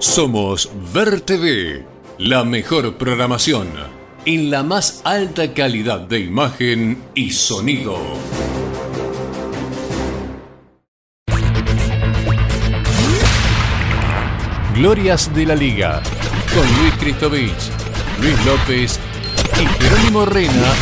Somos Ver TV, la mejor programación en la más alta calidad de imagen y sonido. Glorias de la Liga con Luis Cristovich, Luis López y Jerónimo Rena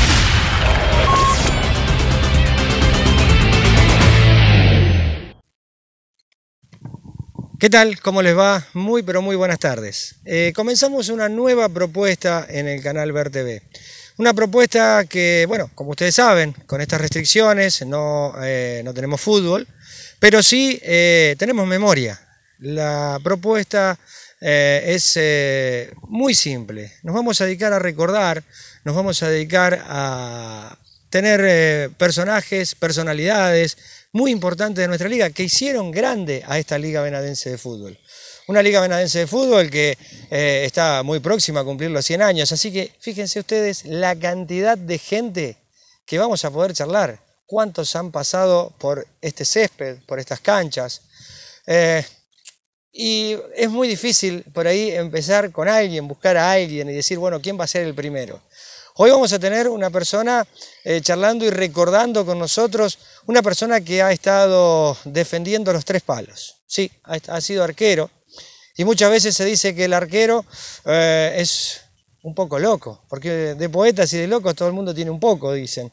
¿Qué tal? ¿Cómo les va? Muy pero muy buenas tardes. Eh, comenzamos una nueva propuesta en el canal Ver TV. Una propuesta que, bueno, como ustedes saben, con estas restricciones no, eh, no tenemos fútbol, pero sí eh, tenemos memoria. La propuesta es muy simple. Nos vamos a dedicar a recordar, nos vamos a dedicar a tener personajes, personalidades, muy importante de nuestra liga que hicieron grande a esta liga venadense de fútbol. Una liga venadense de fútbol que eh, está muy próxima a cumplir los 100 años, así que fíjense ustedes la cantidad de gente que vamos a poder charlar, cuántos han pasado por este césped, por estas canchas. Eh, y es muy difícil por ahí empezar con alguien, buscar a alguien y decir, bueno, ¿quién va a ser el primero? Hoy vamos a tener una persona eh, charlando y recordando con nosotros, una persona que ha estado defendiendo los tres palos. Sí, ha, sido arquero. Y muchas veces se dice que el arquero eh, es un poco loco, porque de poetas y de locos todo el mundo tiene un poco, dicen.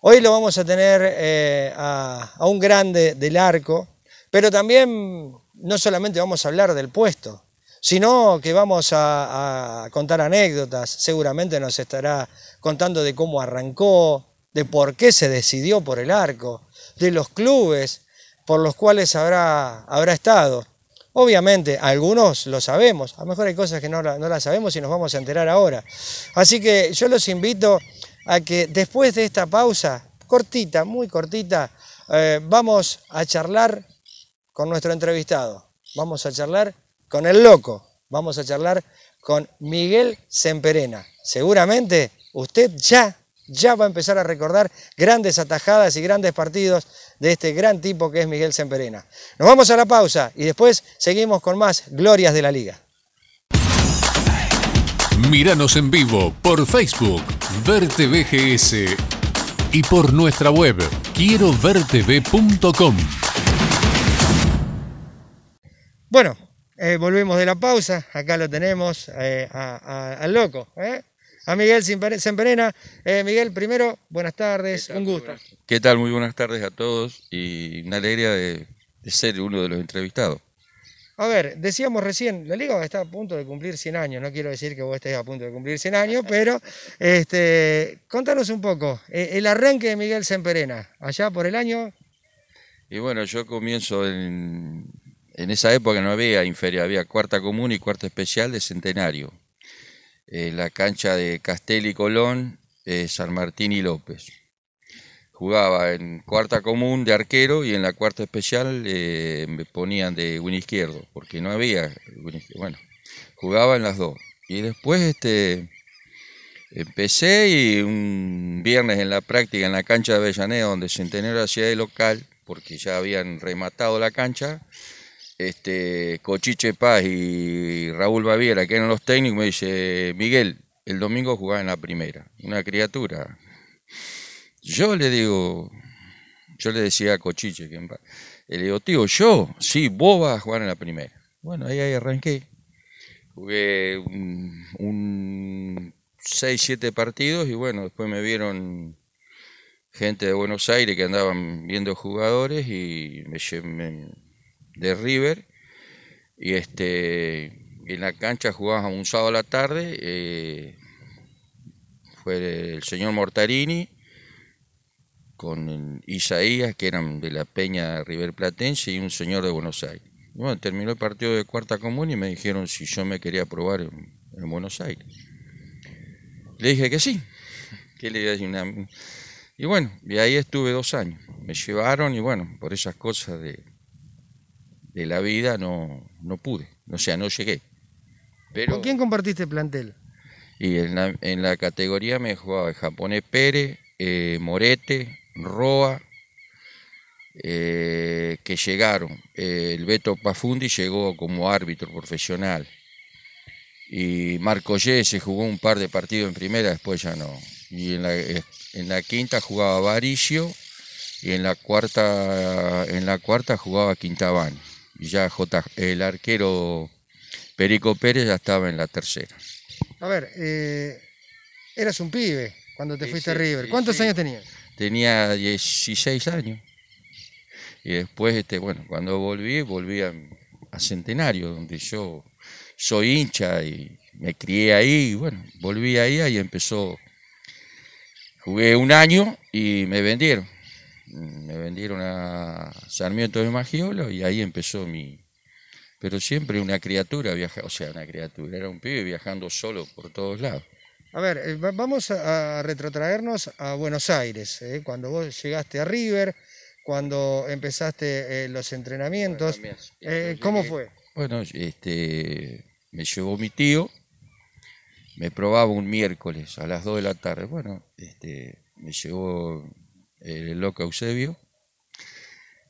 Hoy lo vamos a tener eh, a un grande del arco, pero también no solamente vamos a hablar del puesto, sino que vamos a, contar anécdotas, seguramente nos estará contando de cómo arrancó, de por qué se decidió por el arco, de los clubes por los cuales habrá, habrá estado. Obviamente, algunos lo sabemos, a lo mejor hay cosas que no, las sabemos y nos vamos a enterar ahora. Así que yo los invito a que después de esta pausa, cortita, muy cortita, eh, vamos a charlar con nuestro entrevistado. Vamos a charlar con el loco. Vamos a charlar con Miguel Semperena. Seguramente usted ya, ya va a empezar a recordar grandes atajadas y grandes partidos de este gran tipo que es Miguel Semperena. Nos vamos a la pausa y después seguimos con más glorias de la liga. Míranos en vivo por Facebook, VerteBGS, y por nuestra web, quieroverteb.com. Bueno, eh, volvemos de la pausa, acá lo tenemos eh, al loco, ¿eh? a Miguel Semperena. Miguel, primero, buenas tardes, un gusto. ¿Qué tal? Muy buenas tardes a todos y una alegría de, ser uno de los entrevistados. A ver, decíamos recién, la Liga está a punto de cumplir 100 años, no quiero decir que vos estés a punto de cumplir 100 años, pero este, contanos un poco, e, el arranque de Miguel Semperena, allá por el año... Y bueno, yo comienzo en en esa época no había inferior, había cuarta común y cuarta especial de Centenario. Eh, la cancha de y Colón, San Martín y López. Jugaba en cuarta común de arquero y en la cuarta especial eh, me ponían de un izquierdo, porque no había Bueno, jugaba en las dos. Y después este, empecé y un viernes en la práctica en la cancha de Avellaneda, donde Centenario hacía de local, porque ya habían rematado la cancha, este, Cochiche Paz y Raúl Baviera, que eran los técnicos, me dice, Miguel, el domingo jugaba en la primera, una criatura. Yo le digo, yo le decía a Cochiche, que le digo, tío, yo, sí, vos vas a jugar en la primera. Bueno, ahí, arranqué. Jugué un, 6, 7 partidos y bueno, después me vieron gente de Buenos Aires que andaban viendo jugadores y me, me de River. Y este, en la cancha jugábamos un sábado a la tarde. Eh, fue el señor Mortarini con Isaías, que eran de la Peña River Platense, y un señor de Buenos Aires. bueno, terminó el partido de cuarta común y me dijeron si yo me quería probar en, Buenos Aires. Le dije que sí, que le iba a decir una... Y bueno, y ahí estuve dos años. Me llevaron y bueno, por esas cosas de, de la vida no, no pude, o sea, no llegué. Pero, ¿Con quién compartiste plantel? Y en la, categoría me jugaba el japonés Pérez, eh, Morete, Roa, eh, que llegaron. Eh, el Beto Pafundi llegó como árbitro profesional. Y Marco se jugó un par de partidos en primera, después ya no. Y en la, en la quinta jugaba Varicio y en la cuarta, en la cuarta jugaba Quintabani ya J, el arquero Perico Pérez ya estaba en la tercera. A ver, eh, eras un pibe cuando te fuiste a River. ¿Cuántos años tenías? Tenía 16 años. Y después, este, bueno, cuando volví, volví a, a Centenario, donde yo soy hincha y me crié ahí. Y bueno, volví ahí y empezó. Jugué un año y me vendieron me vendieron a Sarmiento de Magiolo y ahí empezó mi... Pero siempre una criatura, viaja, o sea, una criatura, era un pibe viajando solo por todos lados. A ver, eh, vamos a retrotraernos a Buenos Aires, eh, cuando vos llegaste a River, cuando empezaste eh, los entrenamientos. ¿Cómo fue? Bueno, este, me llevó mi tío, me probaba un miércoles a las 2 de la tarde. Bueno, este, me llevó el eh, loco Eusebio.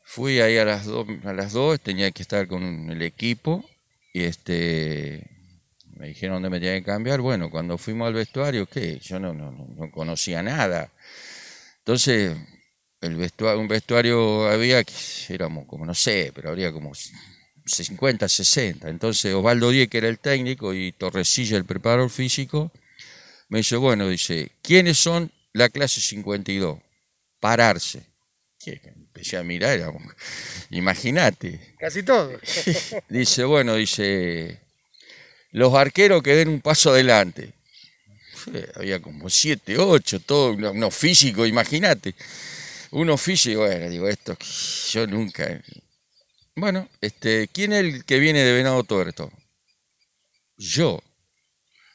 Fui ahí a las, dos, a las dos, tenía que estar con el equipo y este, me dijeron dónde me tenía que cambiar. Bueno, cuando fuimos al vestuario, ¿qué? Yo no, no, no conocía nada. Entonces, el vestuario, un vestuario había, éramos como, no sé, pero habría como 50, 60. Entonces, Osvaldo diez que era el técnico, y Torrecilla, el preparador físico, me dice, bueno, dice, ¿quiénes son la clase 52? pararse. empecé a mirar, imagínate. Casi todo. dice, bueno, dice, los arqueros que den un paso adelante. Había como siete, ocho, todo, uno físico, imagínate. Uno físico, bueno, digo, esto yo nunca. Eh. Bueno, este, ¿quién es el que viene de Venado Tuerto? Yo.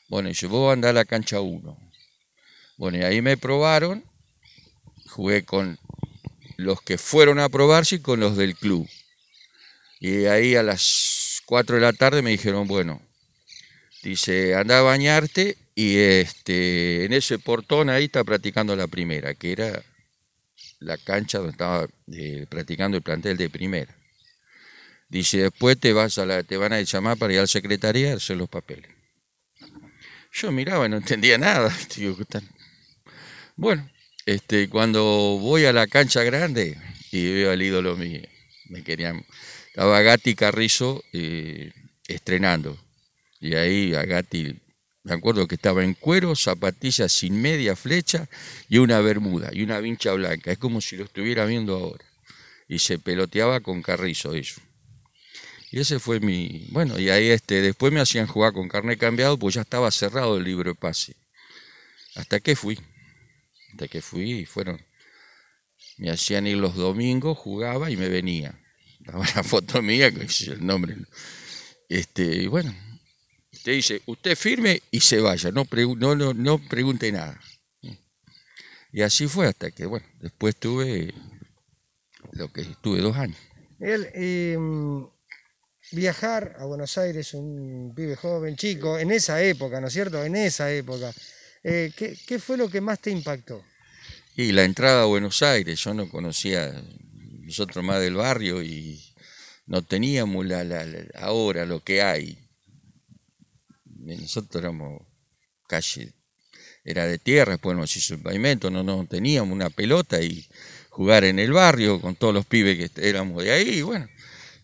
Bueno, yo vos andar a la cancha uno. Bueno, y ahí me probaron jugué con los que fueron a probarse y con los del club. Y ahí a las 4 de la tarde me dijeron, bueno, dice, anda a bañarte y este, en ese portón ahí está practicando la primera, que era la cancha donde estaba eh, practicando el plantel de primera. Dice, después te, vas a la, te van a llamar para ir al secretaría a hacer los papeles. Yo miraba y no entendía nada. Bueno, este, cuando voy a la cancha grande y veo al ídolo mío, me querían. Estaba Gatti Carrizo eh, estrenando. Y ahí a Gatti, me acuerdo que estaba en cuero, zapatillas sin media flecha y una bermuda y una vincha blanca. Es como si lo estuviera viendo ahora. Y se peloteaba con Carrizo eso. Y ese fue mi. Bueno, y ahí este, después me hacían jugar con carne cambiado, pues ya estaba cerrado el libro de pase. Hasta que fui que fui y fueron. Me hacían ir los domingos, jugaba y me venía. Daba la foto mía, que es el nombre. Este, y bueno, te dice, usted firme y se vaya, no, no, pregunte nada. Y así fue hasta que, bueno, después tuve lo que estuve dos años. Em, viajar a Buenos Aires, un vive joven, chico, en esa época, ¿no es cierto? En esa época, eh, ¿qué, fue lo que más te impactó? Y la entrada a Buenos Aires, yo no conocía, nosotros más del barrio y no teníamos la, ahora lo que hay. Nosotros éramos calle, era de tierra, después nos hizo el pavimento, no, no teníamos una pelota y jugar en el barrio con todos los pibes que éramos de ahí. Y bueno,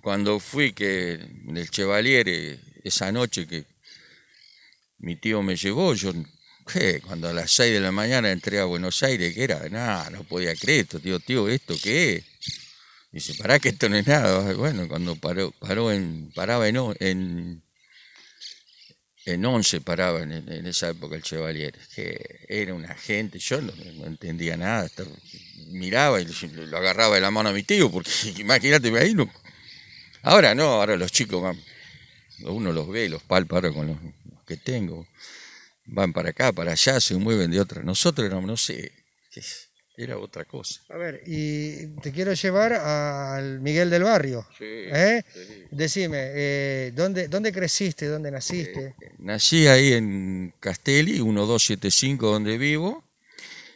cuando fui que en el Chevalier, esa noche que mi tío me llevó, yo ¿Qué? Cuando a las 6 de la mañana entré a Buenos Aires, que era? Nada, no podía creer esto, tío, tío, ¿esto qué es? Dice, pará que esto no es nada. Bueno, cuando paró, paró en, paraba en, en, en 11, paraba en, esa época el Chevalier, que era un agente... yo no, entendía nada, miraba y lo agarraba de la mano a mi tío, porque imagínate, ahí no. Ahora no, ahora los chicos, uno los ve, los palpa con los que tengo van para acá, para allá, se mueven de otra. Nosotros éramos, no sé, era otra cosa. A ver, y te quiero llevar al Miguel del Barrio. Sí, ¿eh? Decime, eh, ¿dónde, ¿dónde creciste? ¿Dónde naciste? Eh, nací ahí en Castelli, 1275, donde vivo,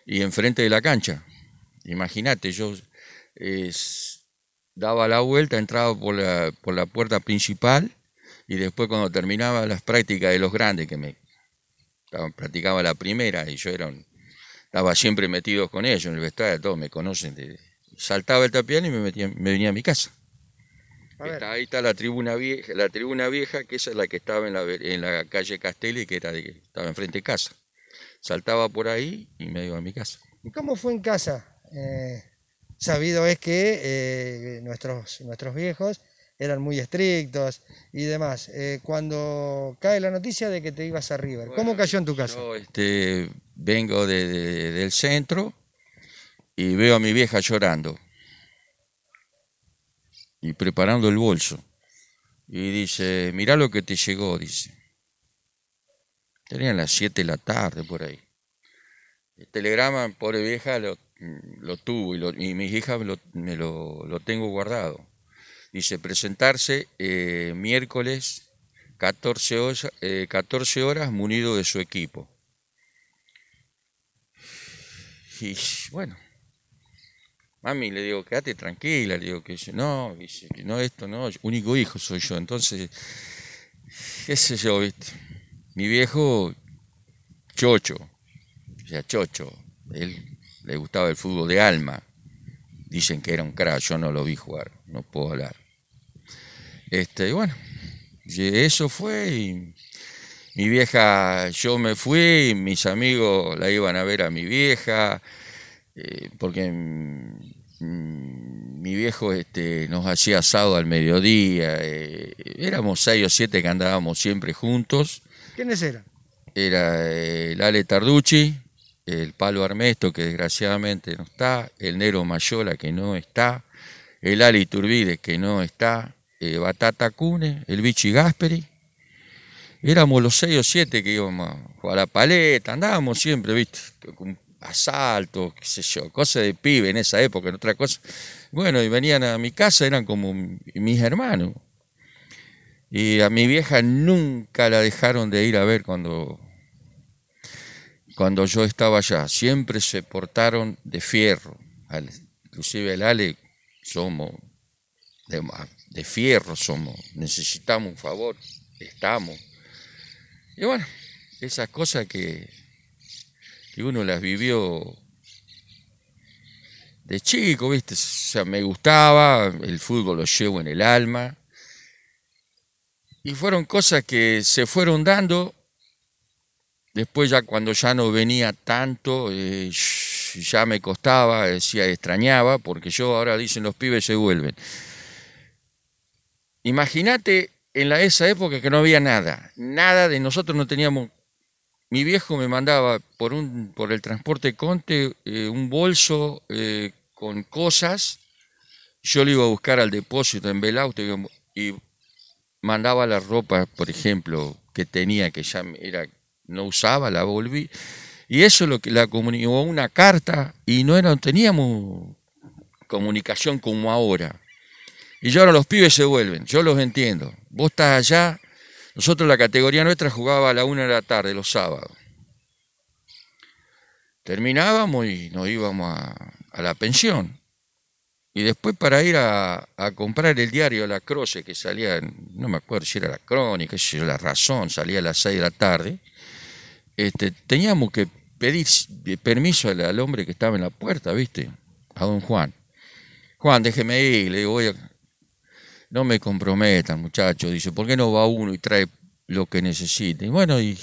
y enfrente de la cancha. Imagínate, yo daba la vuelta, entraba por la puerta principal y después cuando terminaba las prácticas de los grandes, que me practicaba la primera y yo era estaba siempre metido con ellos en el vestuario, todos me conocen. saltaba el tapial y me, venía a mi casa. ahí está la tribuna vieja, la tribuna vieja que esa es la que estaba en la, en la calle Castelli, que era de, estaba enfrente de casa. Saltaba por ahí y me iba a mi casa. ¿Y cómo fue en casa? Eh, sabido es que eh, nuestros, nuestros viejos eran muy estrictos y demás. Eh, cuando cae la noticia de que te ibas a River, ¿cómo cayó en tu casa? Yo este, vengo de, del centro y veo a mi vieja llorando y preparando el bolso. Y dice, mira lo que te llegó, dice. Tenían las 7 de la tarde por ahí. El telegrama, pobre vieja, lo, tuvo y, y mis hijas me lo tengo guardado Dice, presentarse eh, miércoles 14 horas, eh, horas munido de su equipo. Y bueno, mami, le digo, quédate tranquila, le digo que no, dice, no, esto no, único hijo soy yo, entonces, qué sé yo, viste, mi viejo, chocho, o sea, chocho, él le gustaba el fútbol de alma, dicen que era un crack, yo no lo vi jugar no puedo hablar. Este, bueno, eso fue mi vieja, yo me fui, mis amigos la iban a ver a mi vieja, eh, porque mi viejo este, nos hacía asado al mediodía, eh, éramos seis o siete que andábamos siempre juntos. ¿Quiénes eran? Era eh, el Ale Tarducci, el Palo Armesto, que desgraciadamente no está, el Nero Mayola, que no está, el Ali Turbide que no está, eh, Batata Cune, el Bichi Gasperi. Éramos los seis o siete que íbamos a la paleta, andábamos siempre, ¿viste? Con asaltos, qué sé yo, cosas de pibe en esa época, en otra cosa. Bueno, y venían a mi casa, eran como mis hermanos. Y a mi vieja nunca la dejaron de ir a ver cuando, cuando yo estaba allá. Siempre se portaron de fierro. Inclusive el Ali somos de, fierro, somos, necesitamos un favor, estamos. Y bueno, esas cosas que, que uno las vivió de chico, ¿viste? O sea, me gustaba, el fútbol lo llevo en el alma. Y fueron cosas que se fueron dando. Después ya cuando ya no venía tanto, eh, ya me costaba, decía, extrañaba, porque yo ahora dicen los pibes se vuelven. Imagínate en la, esa época que no había nada, nada de nosotros no teníamos. Mi viejo me mandaba por, un, por el transporte Conte eh, un bolso eh, con cosas. Yo lo iba a buscar al depósito en Belauto y, mandaba la ropa, por ejemplo, que tenía, que ya era, no usaba, la volví y eso lo que la comunicó una carta y no, teníamos comunicación como ahora. Y yo ahora los pibes se vuelven, yo los entiendo. Vos estás allá, nosotros la categoría nuestra jugaba a la una de la tarde, los sábados. Terminábamos y nos íbamos a, la pensión. Y después para ir a, comprar el diario La Croce, que salía, no me acuerdo si era La Crónica, si era La Razón, salía a las seis de la tarde, este, teníamos que pedir eh, permiso al, hombre que estaba en la puerta, ¿viste? A don Juan. Juan, déjeme ir, le digo, voy no me comprometan, muchacho. dice, ¿por qué no va uno y trae lo que necesite? Y bueno, y,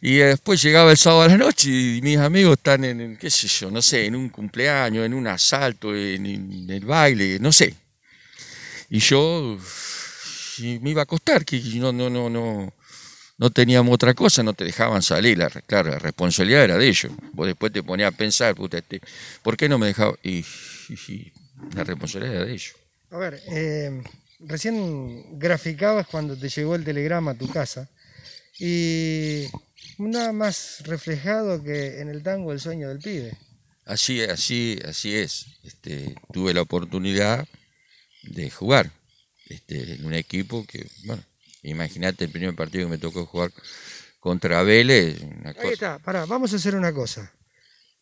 y después llegaba el sábado a la noche y mis amigos están en, qué sé yo, no sé, en un cumpleaños, en un asalto, en, el baile, no sé. Y yo me iba a acostar, que no, no, no, no no teníamos otra cosa, no te dejaban salir. La, claro, la responsabilidad era de ellos. Vos después te ponías a pensar, puta, este, ¿por qué no me dejaba? Y, la responsabilidad era de ellos. A ver, eh, recién graficabas cuando te llegó el telegrama a tu casa y nada más reflejado que en el tango el sueño del pibe. Así, así, así es. Este, tuve la oportunidad de jugar este, en un equipo que, bueno, Imagínate el primer partido que me tocó jugar contra Vélez. Ahí está, pará, vamos a hacer una cosa.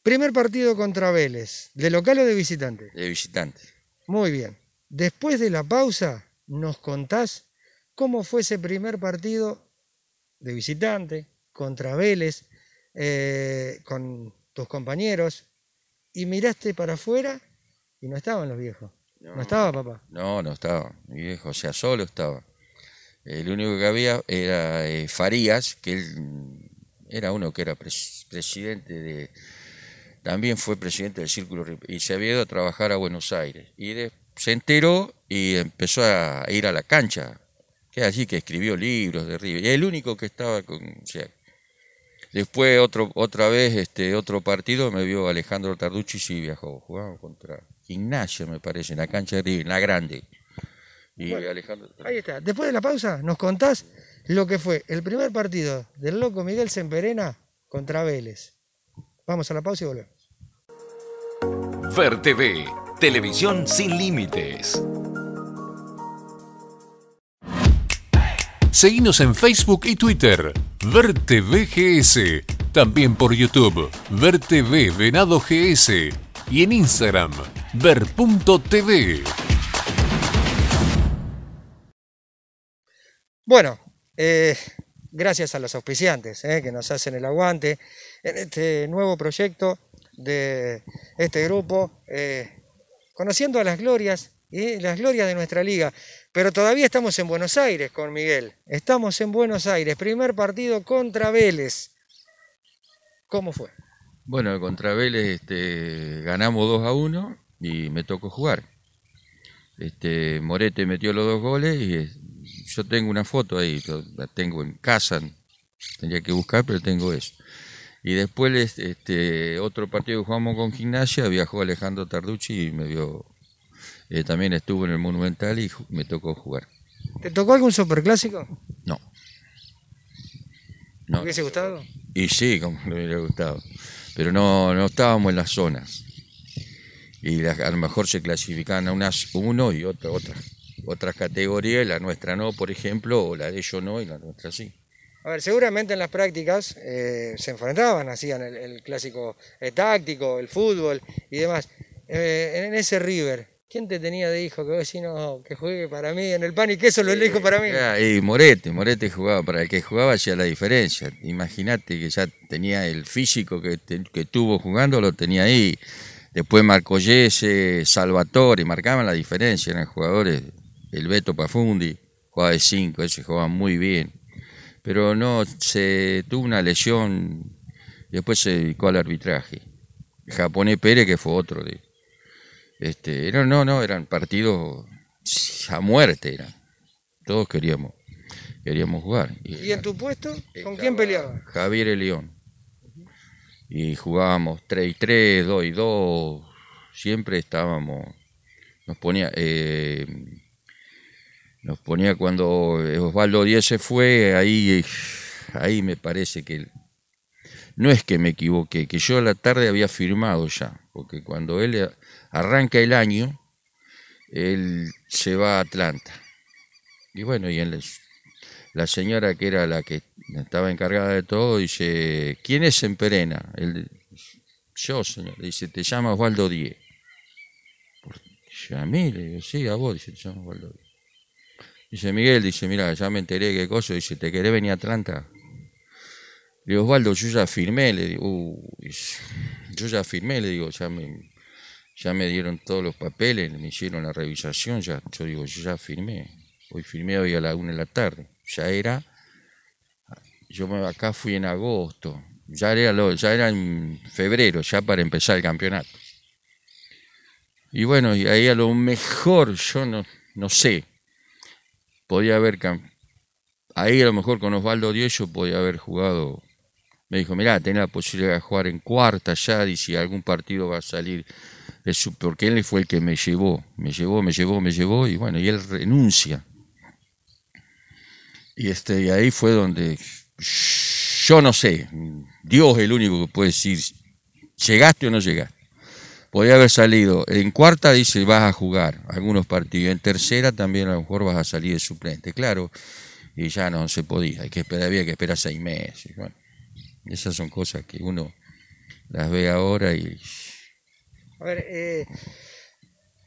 Primer partido contra Vélez, ¿de local o de visitante? De visitante. Muy bien. Después de la pausa, nos contás cómo fue ese primer partido de visitante contra Vélez, eh, con tus compañeros, y miraste para afuera y no estaban los viejos. No, estaba papá. No, no estaba. Mi viejo, o sea, solo estaba el único que había era eh, Farías, que él mm, era uno que era presidente de, también fue presidente del Círculo y se había ido a trabajar a Buenos Aires. Y se enteró y empezó a ir a la cancha, que es así que escribió libros de River. Y el único que estaba con... después otro, otra vez, este, otro partido, me vio Alejandro Tarducci y viajó. Jugaba contra Gimnasia, me parece, en la cancha de River, en la grande. Ahí está. Después de la pausa, nos contás lo que fue el primer partido del loco Miguel Semperena contra Vélez. Vamos a la pausa y volvemos. VER TV, televisión sin límites. Seguimos en Facebook y Twitter. VerTVGS. También por YouTube. TV Venado GS. Y en Instagram. Ver.tv. Bueno, eh, gracias a los auspiciantes eh, que nos hacen el aguante en este nuevo proyecto de este grupo, eh, conociendo a las glorias y las glorias de nuestra liga. Pero todavía estamos en Buenos Aires con Miguel. Estamos en Buenos Aires, primer partido contra Vélez. ¿Cómo fue? Bueno, contra Vélez este, ganamos 2 a 1 y me tocó jugar. Este, Morete metió los dos goles y yo tengo una foto ahí, la tengo en casa, tendría que buscar, pero tengo eso. Y después este, otro partido que jugamos con gimnasia, viajó Alejandro Tarducci y me vio, eh, también estuvo en el Monumental y me tocó jugar. ¿Te tocó algún superclásico? No. no. hubiese gustado? Y sí, como me hubiera gustado. Pero no, no estábamos en las zonas. Y a lo mejor se clasificaban a unas uno y otra, otra otras categorías, la nuestra no, por ejemplo, o la de ellos no y la nuestra sí. A ver, seguramente en las prácticas eh, se enfrentaban, hacían el, clásico táctico, el fútbol y demás. Eh, en ese River, ¿quién te tenía de hijo que vecino que juegue para mí en el pan y queso lo elijo para mí? Eh, y Morete, Morete jugaba, para el que jugaba hacía la diferencia. Imagínate que ya tenía el físico que, que tuvo jugando, lo tenía ahí. Después Marco Marcoyese, Salvatore, marcaban la diferencia, eran jugadores el Beto Pafundi, jugaba de 5, ese jugaba muy bien. Pero no, se tuvo una lesión, después se dedicó al arbitraje. El japonés Pérez, que fue otro de. Este, no, no, no, eran partidos a muerte, eran. Todos queríamos, queríamos jugar. ¿Y, en tu puesto? ¿Con quién peleaba? Javier León. Y jugábamos 3 y 3, 2 y 2. Siempre estábamos. Nos ponía. Eh, nos ponía cuando eh, Osvaldo Díez se fue, ahí, ahí me parece que no es que me equivoqué, que yo a la tarde había firmado ya, porque cuando él arranca el año, él se va a Atlanta. Y bueno, y la señora que era la que estaba encargada de todo dice, ¿quién es en Perena? Él, yo, señor. Dice, te llama Osvaldo Díez. a mí, le digo, sí, a vos, dice, te llama Osvaldo Dice Miguel, dice, mira, ya me enteré qué cosa. Dice, ¿te querés venir a Atlanta? Le digo, Osvaldo, yo ya firmé. Le digo, uh, yo ya firmé. Le digo, ya me, ya me dieron todos los papeles, me hicieron la revisación. Ya, yo digo, yo ya firmé. Hoy firmé hoy a la una de la tarde. Ya era, yo acá fui en agosto. Ya era, ya era en febrero, ya para empezar el campeonato. Y bueno, y ahí a lo mejor yo no, no sé, podía haber. Ahí a lo mejor con Osvaldo yo podía haber jugado. Me dijo, mirá, tenés la posibilidad de jugar en cuarta ya, y si algún partido va a salir. porque él fue el que me llevó, me llevó, me llevó, me llevó, y bueno, y él renuncia. Y, este, y ahí fue donde yo no sé, Dios es el único que puede decir, llegaste o no llegaste. Podía haber salido. En cuarta dice vas a jugar algunos partidos. En tercera también a lo mejor vas a salir de suplente. Claro, y ya no se podía. que esperar, había que esperar seis meses. esas son cosas que uno las ve ahora y. A ver, eh,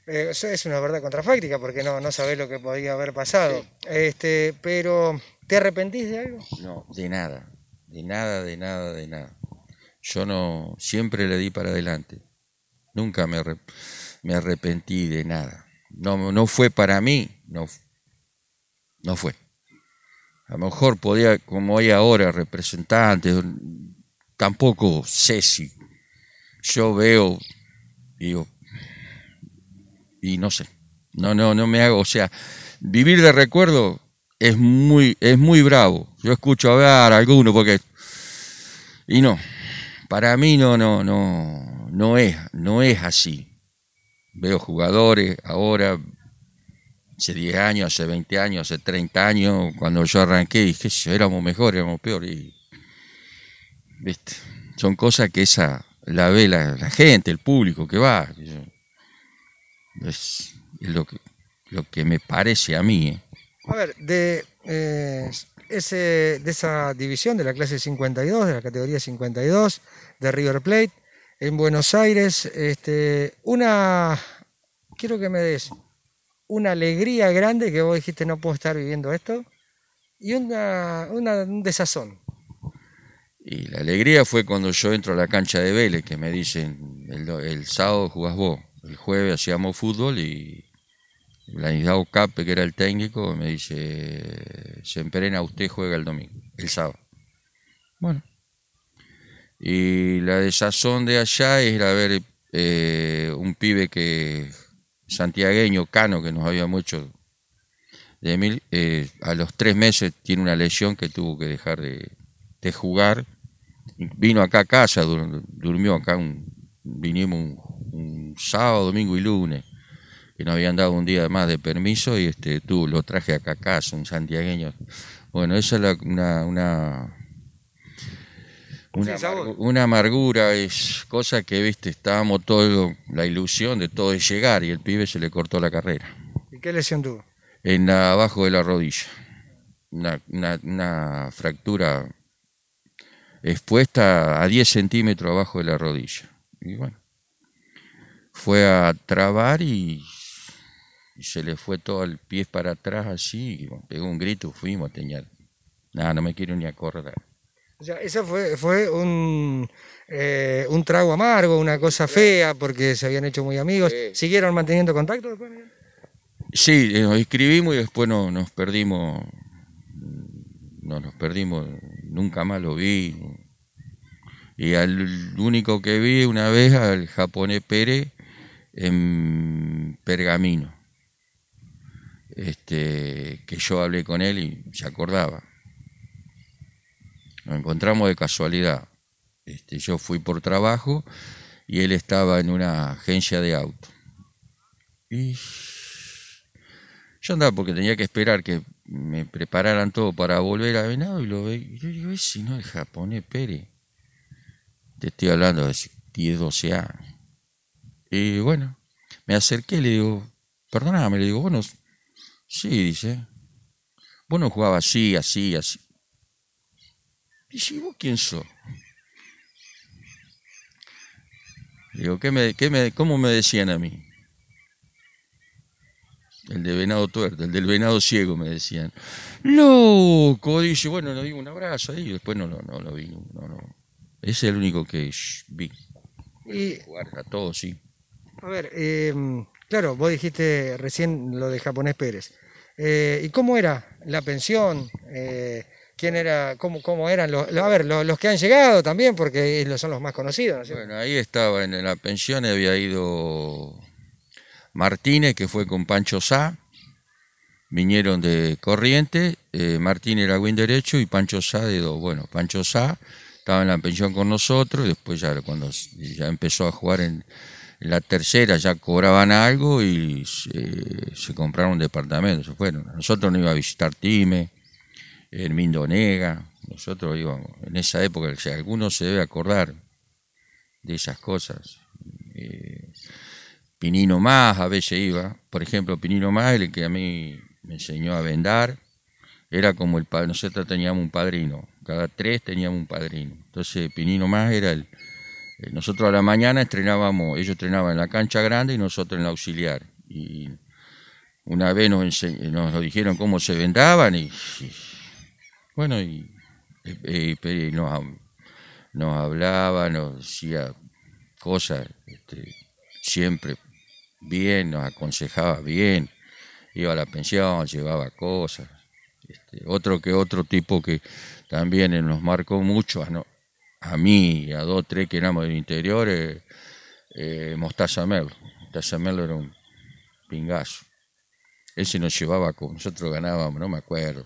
eh, eso es una verdad contrafáctica porque no, no sabés lo que podía haber pasado. Este, pero, ¿te arrepentís de algo? No, de nada. De nada, de nada, de nada. Yo no siempre le di para adelante Nunca me, me arrepentí de nada. No, no fue para mí, no, no fue. A lo mejor podía, como hay ahora representantes, tampoco sé si yo veo, digo, y no sé. No, no, no me hago. O sea, vivir de recuerdo es muy, es muy bravo. Yo escucho hablar a alguno porque. Y no, para mí no, no, no, no es, no es así. Veo jugadores ahora, hace 10 años, hace 20 años, hace 30 años, cuando yo arranqué, dije, éramos mejores, éramos peores. Son cosas que esa la ve la, gente, el público que va. Es, lo, que, lo que me parece a mí. ¿eh? A ver, de, eh, de esa división, de la clase 52, de la categoría 52 de River Plate, en Buenos Aires. Este, una, quiero que me des una alegría grande que vos dijiste no puedo estar viviendo esto y una, un desazón. Y la alegría fue cuando yo entro a la cancha de Vélez, que me dicen, el, el sábado jugás vos, el jueves hacíamos fútbol y Lanislao Cape, que era el técnico, me dice, se Semperena, usted juega el domingo, el sábado. Bueno. Y la desazón de allá era ver eh, un pibe que, santiagueño, Cano, que nos había mucho de mil, eh, a los tres meses tiene una lesión que tuvo que dejar de, jugar. Vino acá a casa, durmió acá, un, vinimos un sábado, domingo y lunes que habían dado un día más de permiso y este, tú lo traje a casa, un santiagueño. Bueno, eso es una, una, amargura, es cosa que, viste, estábamos todo, la ilusión de todo es llegar y el pibe se le cortó la carrera. ¿Y qué lesión tuvo? En la, abajo de la rodilla. Una, una fractura expuesta a 10 centímetros abajo de la rodilla. Y bueno, fue a trabar y se le fue todo el pie para atrás así, pegó un grito, fuimos, a teñar Nada, no me quiero ni acordar. O sea, esa fue, fue un, eh, un trago amargo, una cosa fea, porque se habían hecho muy amigos. ¿Siguieron manteniendo contacto después? Sí, eh, nos escribimos y después no, nos perdimos, no nos perdimos, nunca más lo vi. Y al único que vi una vez al japonés Pérez en Pergamino este, que yo hablé con él y se acordaba. Nos encontramos de casualidad. Este, yo fui por trabajo y él estaba en una agencia de auto. Y yo andaba porque tenía que esperar que me prepararan todo para volver a Venado y lo y Yo digo, si no el japonés pere? Te estoy hablando de 10, 12 años. Y bueno, me acerqué y le digo, perdóname, le digo, bueno, Sí, dice. Vos no jugabas así, así, así. Dice, ¿y vos quién sos? Digo, me, ¿cómo me decían a mí? El de venado tuerto, el del venado ciego, me decían. ¡Loco! Dice, bueno, le di un abrazo ahí, después no, no lo vi. No, no. Ese es el único que vi. Y, a todos, sí. A ver, eh, Claro, vos dijiste recién lo de japonés Pérez. Eh, ¿Y cómo era la pensión? Eh, ¿Quién era? ¿Cómo, eran? Los, a ver, los, que han llegado también, porque son los más conocidos. Bueno, ahí estaba, en la pensión había ido Martínez, que fue con Pancho Sá. Vinieron de Corriente, eh, Martínez era win derecho y Pancho Sá de dos. Bueno, Pancho Sá estaba en la pensión con nosotros, y después ya cuando ya empezó a jugar en la tercera ya cobraban algo y se, compraron departamentos. se fueron. Nosotros no íbamos a visitar Time, el Mindonega, nosotros íbamos, en esa época, si alguno se debe acordar de esas cosas. Eh, Pinino Más a veces iba, por ejemplo, Pinino Más, el que a mí me enseñó a vendar, era como el padre, nosotros teníamos un padrino, cada tres teníamos un padrino. Entonces Pinino Más era el, eh, nosotros a la mañana estrenábamos, ellos estrenaban en la cancha grande y nosotros en la auxiliar. Y una vez nos, nos dijeron cómo se vendaban y, bueno, y, eh, eh, nos, hablaba, nos decía cosas este, siempre bien, nos aconsejaba bien, iba a la pensión, llevaba cosas. Este, otro que otro tipo que también nos marcó mucho no, a mí a dos, tres que éramos del interior, eh, eh, Mostaza Melo. era un pingazo. Ese nos llevaba, con, nosotros ganábamos, no me acuerdo.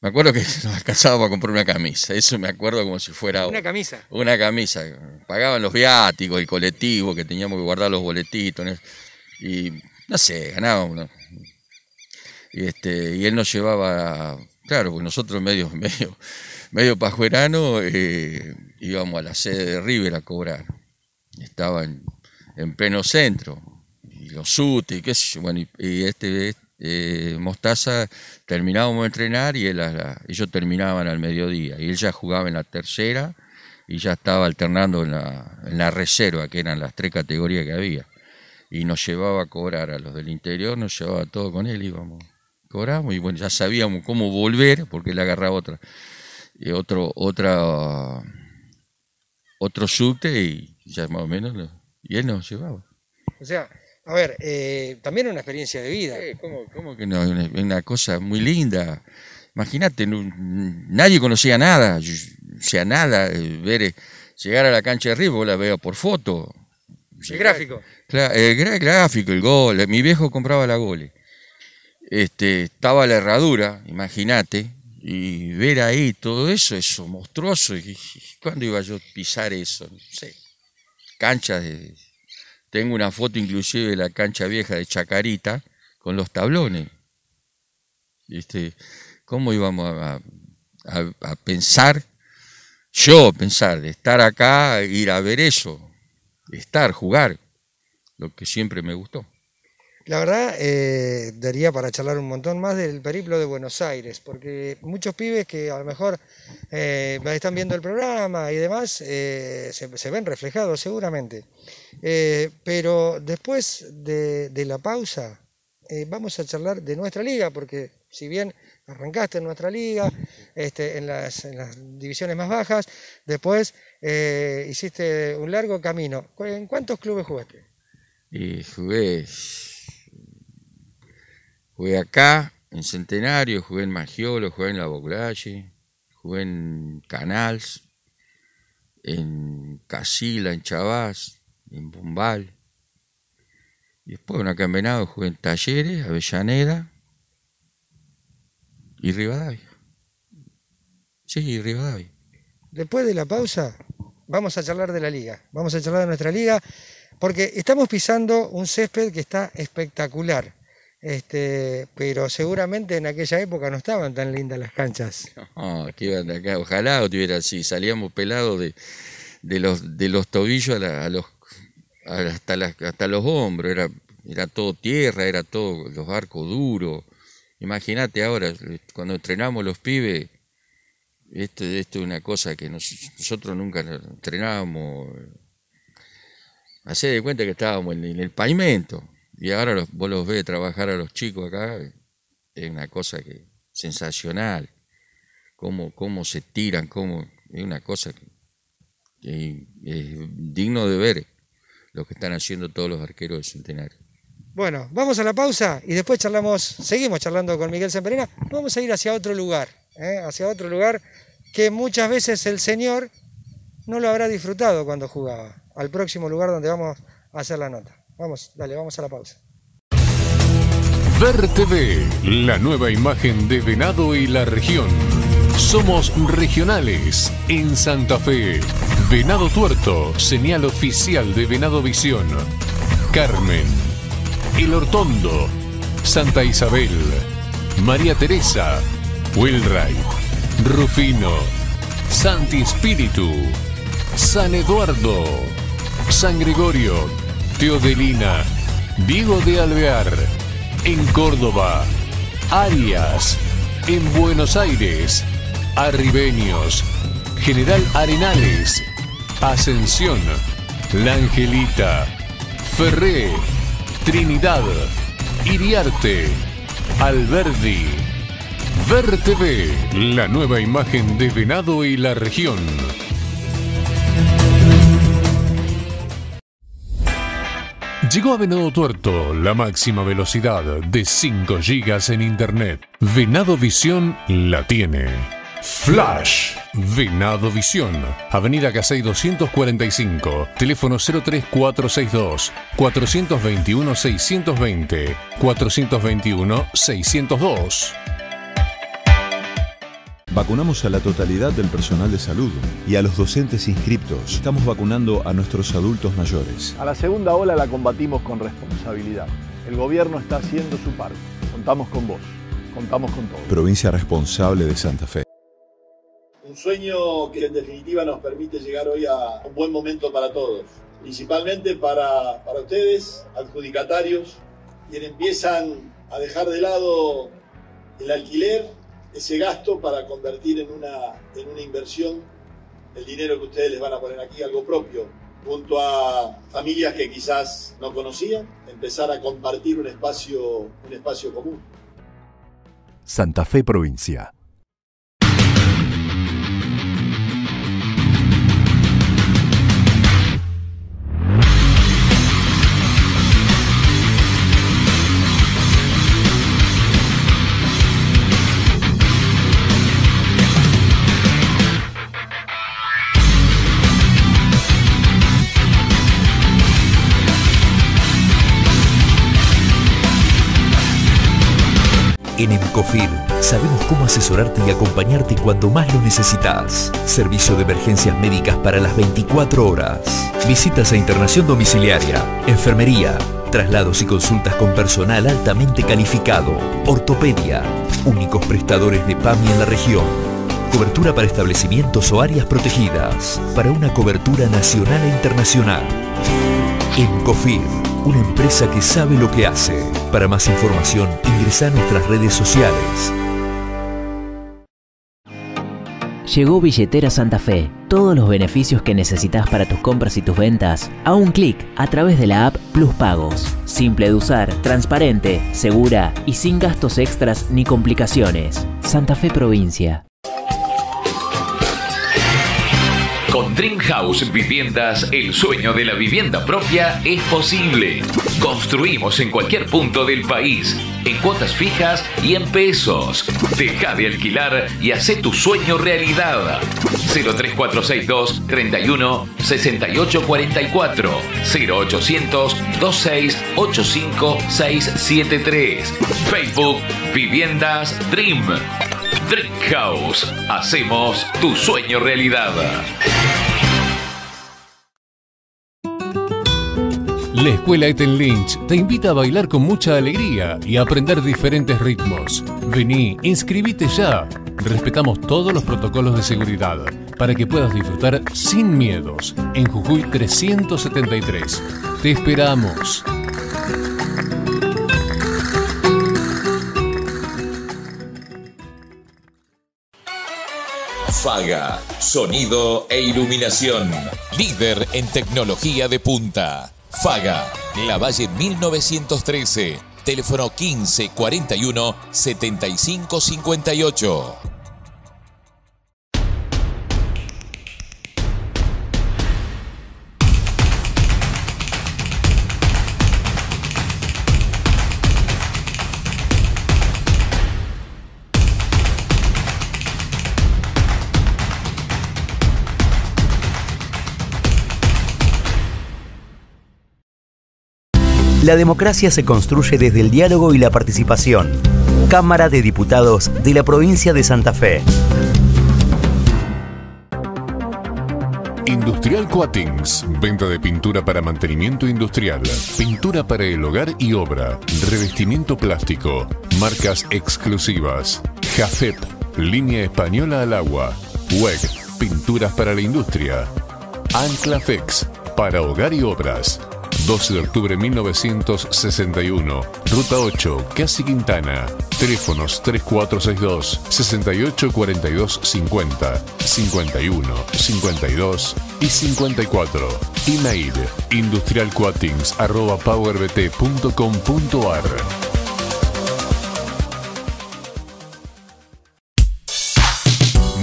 Me acuerdo que nos alcanzábamos a comprar una camisa, eso me acuerdo como si fuera... ¿Una camisa? Una camisa. Pagaban los viáticos, el colectivo, que teníamos que guardar los boletitos. Y no sé, ganábamos. Y, este, y él nos llevaba Claro, porque nosotros medio, medio, medio pajuerano eh, íbamos a la sede de River a cobrar. Estaba en, pleno centro. Y los UTI, qué sé Bueno, y, este, eh, Mostaza terminábamos de entrenar y ellos terminaban al mediodía. Y él ya jugaba en la tercera y ya estaba alternando en la, en la reserva, que eran las tres categorías que había. Y nos llevaba a cobrar a los del interior, nos llevaba todo con él, íbamos cobramos y bueno, ya sabíamos cómo volver porque él agarraba otra, eh, otro, otra, otro subte y ya más o menos, y él nos llevaba. O sea, a ver, eh, también una experiencia de vida. ¿cómo, que no? Una, una cosa muy linda. Imagínate, nadie conocía nada, sea, nada, eh, ver, llegar a la cancha de River, la veo por foto. El gráfico. el gráfico, el gol. Mi viejo compraba la gole este, estaba la herradura, imagínate, y ver ahí todo eso, eso monstruoso. Y, ¿Cuándo iba yo a pisar eso? No sé. Canchas de. Tengo una foto inclusive de la cancha vieja de Chacarita con los tablones. Este, ¿Cómo íbamos a, a pensar? Yo pensar, de estar acá, ir a ver eso, estar, jugar, lo que siempre me gustó. La verdad, eh, daría para charlar un montón más del periplo de Buenos Aires, porque muchos pibes que a lo mejor eh, están viendo el programa y demás, eh, se, ven reflejados seguramente. pero después de, la pausa, vamos a charlar de nuestra liga, porque si bien arrancaste en nuestra liga, este, en, las, en, las, divisiones más bajas, después hiciste un largo camino. ¿En cuántos clubes jugaste? Y jugué Jugué acá, en Centenario, jugué en Magiolo, jugué en La Boclalle, jugué en Canals, en Casila, en Chavás, en Bombal. Y después, bueno, acá en jugué en Talleres, Avellaneda y Rivadavia. Sí, Rivadavia. Después de la pausa, vamos a charlar de la liga, vamos a charlar de nuestra liga, porque estamos pisando un césped que está espectacular. Este, pero seguramente en aquella época no estaban tan lindas las canchas. ojalá que tuviera Ojalá así. Salíamos pelados de, de, los, de los tobillos a, los, hasta, las, hasta los hombros. Era, era todo tierra, era todo los barcos duros. Imagínate ahora, cuando entrenamos los pibes, esto, esto es una cosa que nosotros nunca entrenábamos. Hacé de cuenta que estábamos en el pavimento. Y ahora los, vos los ves trabajar a los chicos acá, es una cosa que sensacional. Cómo, cómo se tiran, cómo, es una cosa que, es digno de ver lo que están haciendo todos los arqueros del centenario. Bueno, vamos a la pausa y después charlamos, seguimos charlando con Miguel Semperina. Vamos a ir hacia otro lugar, ¿eh? hacia otro lugar que muchas veces el señor no lo habrá disfrutado cuando jugaba. Al próximo lugar donde vamos a hacer la nota. Vamos, dale, vamos a la pausa. Ver TV, la nueva imagen de Venado y la región. Somos regionales en Santa Fe. Venado Tuerto, señal oficial de Venado Visión. Carmen, El ortondo Santa Isabel, María Teresa, Wilray, Rufino, Santi Espíritu, San Eduardo, San Gregorio, Teodelina, de Diego de Alvear, en Córdoba, Arias, en Buenos Aires, Arribeños, General Arenales, Ascensión, La Angelita, Ferré, Trinidad, Iriarte, Alberdi. Ver TV, la nueva imagen de Venado y la región. Llegó a Venado Tuerto la máxima velocidad de 5 GB en Internet. Venado Visión la tiene. Flash. Venado Visión. Avenida Casey 245. Teléfono 03462 421 620 421 602. Vacunamos a la totalidad del personal de salud y a los docentes inscriptos. Estamos vacunando a nuestros adultos mayores. A la segunda ola la combatimos con responsabilidad. El gobierno está haciendo su parte. Contamos con vos. Contamos con todos. Provincia responsable de Santa Fe. Un sueño que en definitiva nos permite llegar hoy a un buen momento para todos. Principalmente para, para ustedes, adjudicatarios, quienes empiezan a dejar de lado el alquiler ese gasto para convertir en una, en una inversión el dinero que ustedes les van a poner aquí, algo propio, junto a familias que quizás no conocían, empezar a compartir un espacio, un espacio común. Santa Fe Provincia. Sabemos cómo asesorarte y acompañarte cuando más lo necesitas. Servicio de emergencias médicas para las 24 horas. Visitas a internación domiciliaria, enfermería, traslados y consultas con personal altamente calificado, ortopedia, únicos prestadores de PAMI en la región. Cobertura para establecimientos o áreas protegidas, para una cobertura nacional e internacional. Encofir, una empresa que sabe lo que hace. Para más información, ingresa a nuestras redes sociales llegó Billetera Santa Fe. Todos los beneficios que necesitas para tus compras y tus ventas a un clic a través de la app Plus Pagos. Simple de usar, transparente, segura y sin gastos extras ni complicaciones. Santa Fe Provincia. Con Dream House Viviendas, el sueño de la vivienda propia es posible. Construimos en cualquier punto del país en cuotas fijas y en pesos. Deja de alquilar y haz tu sueño realidad. 03462 31 6844 0800 2685673 673 Facebook Viviendas Dream. Dream House. Hacemos tu sueño realidad. La Escuela Eten Lynch te invita a bailar con mucha alegría y a aprender diferentes ritmos. Vení, inscribite ya. Respetamos todos los protocolos de seguridad para que puedas disfrutar sin miedos en Jujuy 373. Te esperamos. Faga, sonido e iluminación. Líder en tecnología de punta. Faga, La Valle 1913, teléfono 1541 7558. La democracia se construye desde el diálogo y la participación. Cámara de Diputados de la provincia de Santa Fe. Industrial Coatings, venta de pintura para mantenimiento industrial, pintura para el hogar y obra, revestimiento plástico, marcas exclusivas, Jafet, línea española al agua, WEG, pinturas para la industria, Anclafex, para hogar y obras, 12 de octubre 1961, Ruta 8, Casi Quintana. Teléfonos 3462 50 51 52 y 54. Email industrialcoatings@powerbt.com.ar.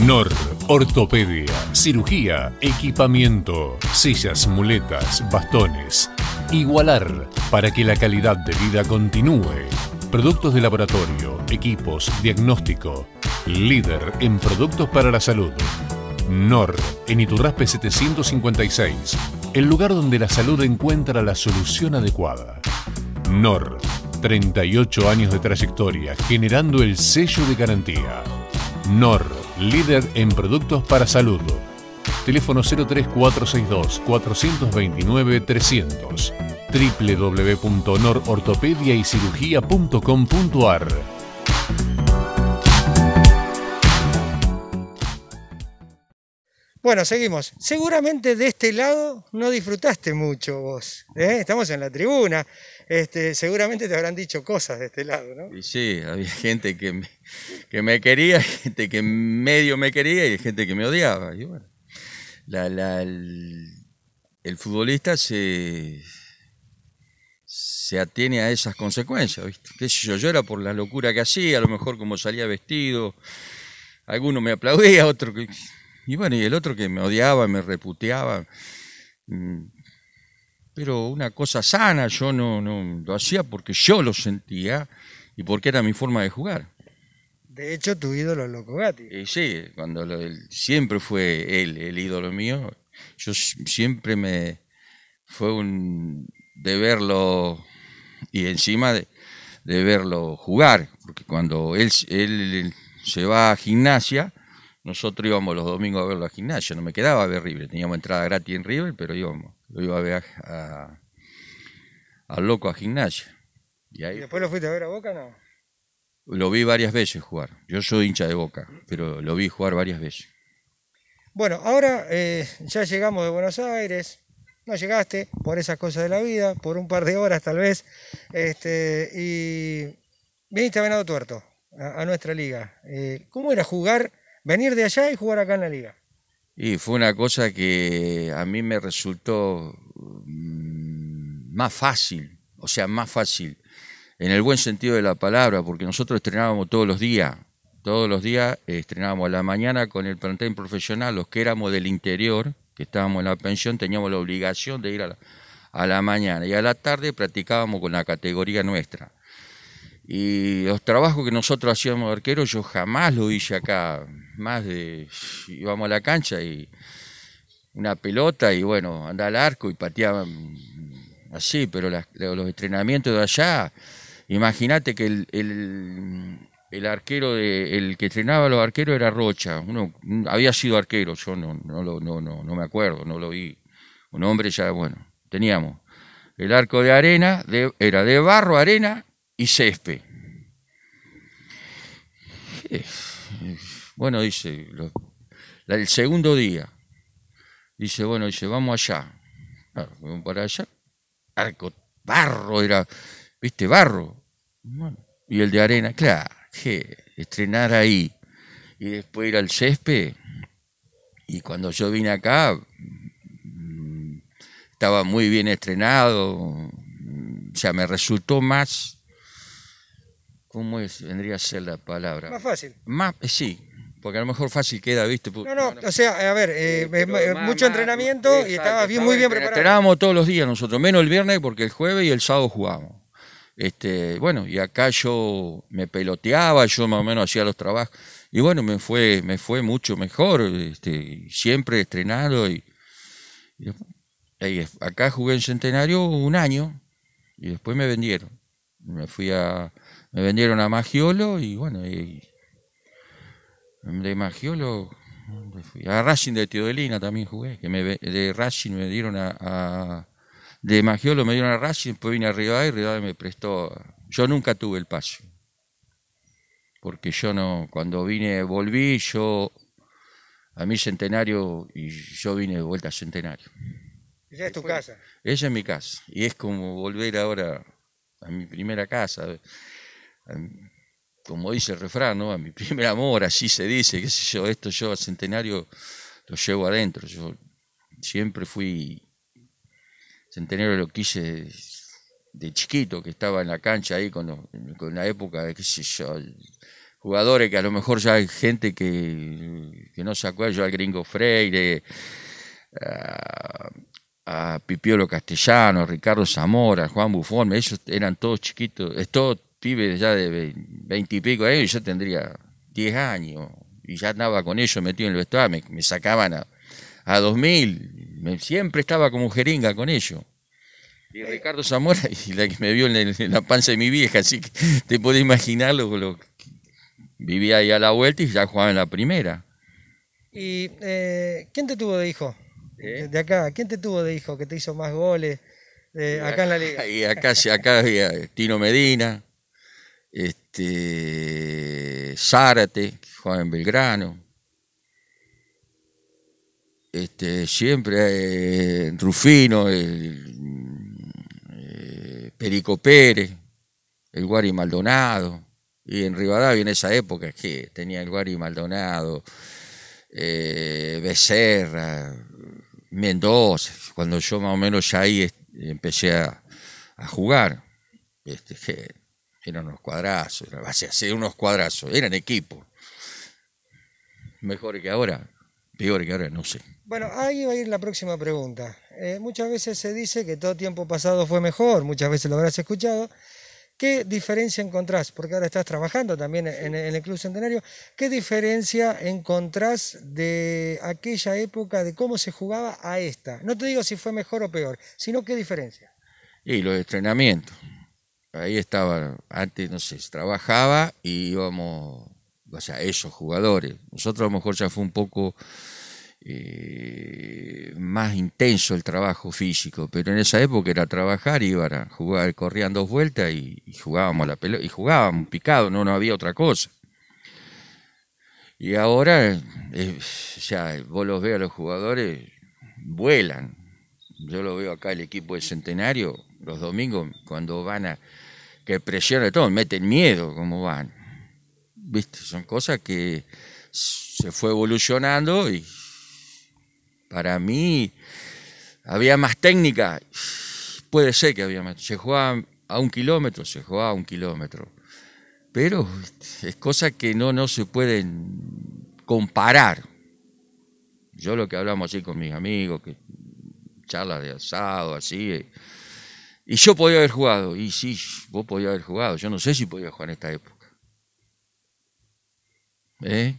NOR, ortopedia, cirugía, equipamiento, sillas, muletas, bastones. Igualar, para que la calidad de vida continúe. Productos de laboratorio, equipos, diagnóstico. Líder en productos para la salud. NOR, en Iturraspe 756, el lugar donde la salud encuentra la solución adecuada. NOR, 38 años de trayectoria, generando el sello de garantía. NOR, líder en productos para salud. Teléfono 03462 429 300 www.honorortopediaycirugía.com.ar Bueno, seguimos. Seguramente de este lado no disfrutaste mucho vos. ¿eh? Estamos en la tribuna. Este, seguramente te habrán dicho cosas de este lado, ¿no? Y sí, había gente que que me quería, gente que medio me quería y gente que me odiaba. Y bueno la, el, futbolista se, se atiene a esas consecuencias, ¿viste? yo? Yo era por la locura que hacía, a lo mejor como salía vestido, alguno me aplaudía, otro Y bueno, y el otro que me odiaba, me reputeaba. Mm, pero una cosa sana, yo no, no lo hacía porque yo lo sentía y porque era mi forma de jugar. De hecho, tu ídolo es Loco Gatti. Y sí, cuando lo, siempre fue él el ídolo mío. Yo siempre me... Fue un... de verlo y encima de, verlo jugar, porque cuando él, él se va a gimnasia, nosotros íbamos los domingos a verlo a gimnasia, no me quedaba a ver River, teníamos entrada gratis en River, pero íbamos, lo iba a ver a, loco a gimnasia. Y ahí, después lo fuiste a ver a Boca no? Lo vi varias veces jugar. Yo soy hincha de boca, pero lo vi jugar varias veces. Bueno, ahora eh, ya llegamos de Buenos Aires, no llegaste por esas cosas de la vida, por un par de horas tal vez, este, y viniste a Venado Tuerto, a, nuestra liga. Eh, ¿Cómo era jugar, venir de allá y jugar acá en la liga? Y fue una cosa que a mí me resultó mm, más fácil, o sea, más fácil en el buen sentido de la palabra, porque nosotros estrenábamos todos los días, todos los días eh, estrenábamos a la mañana con el plantel profesional, los que éramos del interior, que estábamos en la pensión, teníamos la obligación de ir a la, mañana y a la tarde practicábamos con la categoría nuestra. Y los trabajos que nosotros hacíamos de arqueros, yo jamás lo hice acá. Más de. íbamos a la cancha y. una pelota y bueno, andaba al arco y pateaba... así, pero los entrenamientos de allá Imagínate que el, arquero, el que entrenaba a los arqueros era Rocha. Uno, había sido arquero, yo no, no, lo, no, no, me acuerdo, no lo vi. Un hombre ya, bueno, teníamos. El arco de arena era de barro, arena y césped. Bueno, dice, el segundo día, dice, bueno, dice, vamos allá. Claro, vamos para allá. Arco, barro, era, viste, barro y el de arena, claro, que estrenar ahí y después ir al césped. Y cuando yo vine acá, mm, estaba muy bien estrenado, mm, o sea, me resultó más, ¿cómo es? Vendría a ser la palabra. Más fácil. Más, eh, sí, porque a lo mejor fácil queda, ¿viste? No, no, o sea, a ver, eh, mucho entrenamiento y estaba bien, muy bien preparado. Entrenábamos todos los días nosotros, menos el viernes porque el jueves y el sábado jugamos. Este, bueno, y acá yo me peloteaba, yo más o menos hacía los trabajos. Y bueno, me fue, me fue mucho mejor, este, siempre estrenado. Y, acá jugué en Centenario un año y después me vendieron. Me fui a, me vendieron a Magiolo y bueno, de Magiolo a Racing de Teodelina también jugué, que de Racing me dieron a de Maggiolo lo me dieron a y después vine a Rivadavia y Rivadavia me prestó. Yo nunca tuve el paso. Porque yo no, cuando vine, volví, yo a mi centenario y yo vine de vuelta a centenario. Esa es tu casa. Esa es mi casa. Y es como volver ahora a mi primera casa. Como dice el refrán, ¿no? A mi primer amor, así se dice, qué sé yo, esto yo a centenario lo llevo adentro. Yo siempre fui lo quise de chiquito que estaba en la cancha ahí con, la época de qué sé yo, jugadores que a lo mejor ya hay gente que, no se acuerda, yo al gringo Freire, a, Pipiolo Castellano, Ricardo Zamora, Juan Bufón, ellos eran todos chiquitos, todos pibes ya de veinte y pico años, yo tendría diez años y ya andaba con ellos metido en el vestuario, me, sacaban a, dos mil siempre estaba como jeringa con ellos. Y eh. Ricardo Zamora, y la que me vio en, la panza de mi vieja, así que te podés imaginar lo, vivía ahí a la vuelta y ya jugaba en la primera. ¿Y eh, quién te tuvo de hijo? ¿Eh? De acá, ¿quién te tuvo de hijo que te hizo más goles acá, en la liga? acá, acá Tino Medina, este, Zárate, que jugaba en Belgrano este, siempre eh, Rufino, el, eh, eh, Perico Pérez, el Guari Maldonado, y en Rivadavia en esa época que tenía el Guari Maldonado, Becerra, Mendoza, cuando yo más o menos ya ahí empecé a, jugar, este, eran unos cuadrazos, unos cuadrazos, eran equipos, mejor que ahora, peor que ahora, no sé. Bueno, ahí va a ir la próxima pregunta. Eh, muchas veces se dice que todo tiempo pasado fue mejor, muchas veces lo habrás escuchado. ¿Qué diferencia encontrás? Porque ahora estás trabajando también en, el Club Centenario. ¿Qué diferencia encontrás de aquella época, de cómo se jugaba a esta? No te digo si fue mejor o peor, sino qué diferencia. Y los entrenamientos. Ahí estaba, antes, no sé, trabajaba y íbamos, o sea, esos jugadores. Nosotros a lo mejor ya fue un poco eh, más intenso el trabajo físico, pero en esa época era trabajar, iban a jugar, corrían dos vueltas y, jugábamos la pelota, y jugábamos picado, no, había otra cosa. Y ahora, eh, ya vos los ves a los jugadores, vuelan. Yo lo veo acá el equipo de Centenario, los domingos, cuando van a, que presionan todo, meten miedo como van. ¿Viste? Son cosas que se fue evolucionando y para mí había más técnica. Puede ser que había más. Se jugaba a un kilómetro, se jugaba a un kilómetro. Pero es cosa que no, no se pueden comparar. Yo lo que hablamos así con mis amigos, charlas de asado, así. Eh. Y yo podía haber jugado, y sí, vos podías haber jugado. Yo no sé si podía jugar en esta época. ¿Eh?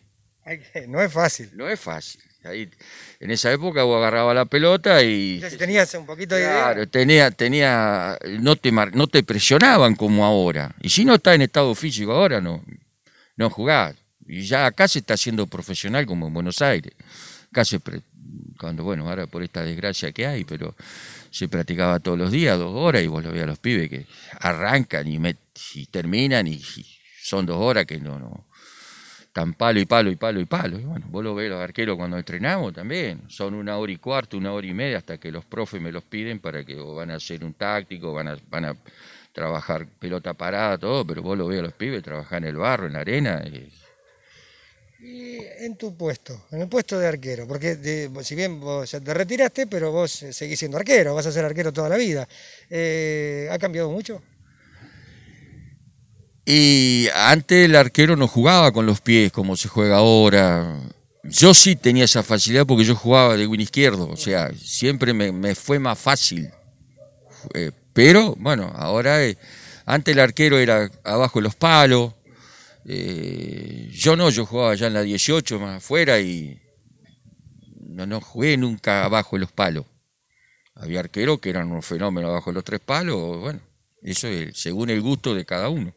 No es fácil. No es fácil en esa época vos agarraba la pelota y... tenías un poquito de claro, tenía, tenía, no te, no te presionaban como ahora. Y si no estás en estado físico ahora, no, no jugás. Y ya acá se está haciendo profesional como en Buenos Aires. Casi, cuando, bueno, ahora por esta desgracia que hay, pero se practicaba todos los días, dos horas, y vos lo veías a los pibes que arrancan y, terminan y, y son dos horas que no, no, están palo y palo y palo y palo. bueno, vos lo ves los arqueros cuando entrenamos también. Son una hora y cuarto, una hora y media hasta que los profes me los piden para que van a hacer un táctico, van a, van a trabajar pelota parada, todo, pero vos lo ves a los pibes trabajar en el barro, en la arena. Y... en tu puesto, en el puesto de arquero, porque si bien vos te retiraste, pero vos seguís siendo arquero, vas a ser arquero toda la vida. Eh, ¿Ha cambiado mucho? Y antes el arquero no jugaba con los pies como se juega ahora. Yo sí tenía esa facilidad porque yo jugaba de win izquierdo, o sea, siempre me, fue más fácil. Eh, pero bueno, ahora eh, antes el arquero era abajo de los palos. Eh, yo no, yo jugaba ya en la 18 más afuera y no, no jugué nunca abajo de los palos. Había arqueros que eran un fenómeno abajo de los tres palos, bueno, eso es según el gusto de cada uno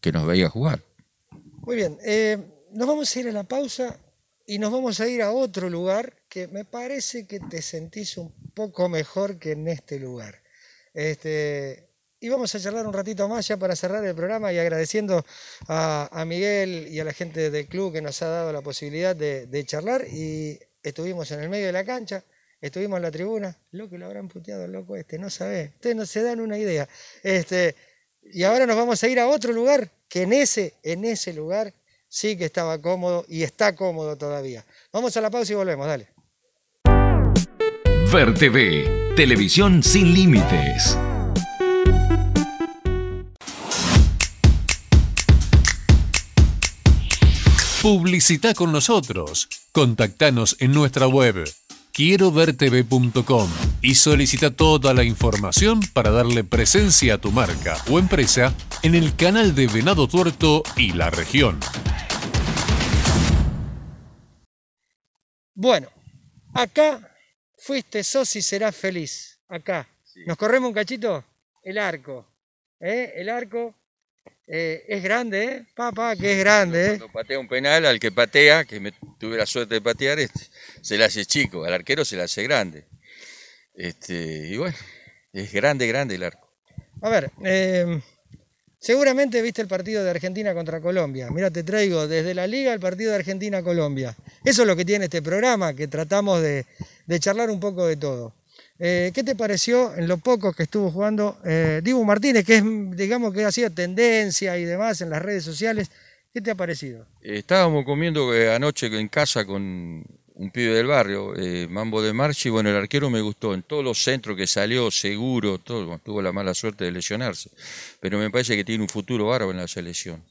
que nos veía jugar. Muy bien, eh, nos vamos a ir a la pausa y nos vamos a ir a otro lugar que me parece que te sentís un poco mejor que en este lugar. Este, y vamos a charlar un ratito más ya para cerrar el programa y agradeciendo a, Miguel y a la gente del club que nos ha dado la posibilidad de, charlar y estuvimos en el medio de la cancha, estuvimos en la tribuna, lo que lo habrán puteado loco este, no sabe, ustedes no se dan una idea. Este, y ahora nos vamos a ir a otro lugar, que en ese, en ese lugar sí que estaba cómodo y está cómodo todavía. Vamos a la pausa y volvemos, dale. Ver TV, televisión sin límites. Publicita con nosotros. Contactanos en nuestra web quierovertv.com y solicita toda la información para darle presencia a tu marca o empresa en el canal de Venado Tuerto y la región. Bueno, acá fuiste sos y serás feliz. Acá. ¿Nos corremos un cachito? El arco. ¿eh? El arco eh, es grande, ¿eh? Papá, que es grande, ¿eh? patea un penal, al que patea, que me tuve la suerte de patear, este, se le hace chico, al arquero se le hace grande. Este, y bueno, es grande, grande el arco. A ver, em, seguramente viste el partido de Argentina contra Colombia. Mira, te traigo desde la liga el partido de Argentina-Colombia. Eso es lo que tiene este programa, que tratamos de charlar un poco de todo. Eh, ¿Qué te pareció en lo poco que estuvo jugando eh, Dibu Martínez, que es, digamos, que ha sido tendencia y demás en las redes sociales? ¿Qué te ha parecido? Estábamos comiendo eh, anoche en casa con un pibe del barrio, Mambo de Marchi. Bueno, el arquero me gustó en todos los centros que salió, seguro, todo. tuvo la mala suerte de lesionarse, pero me parece que tiene un futuro bárbaro en la selección.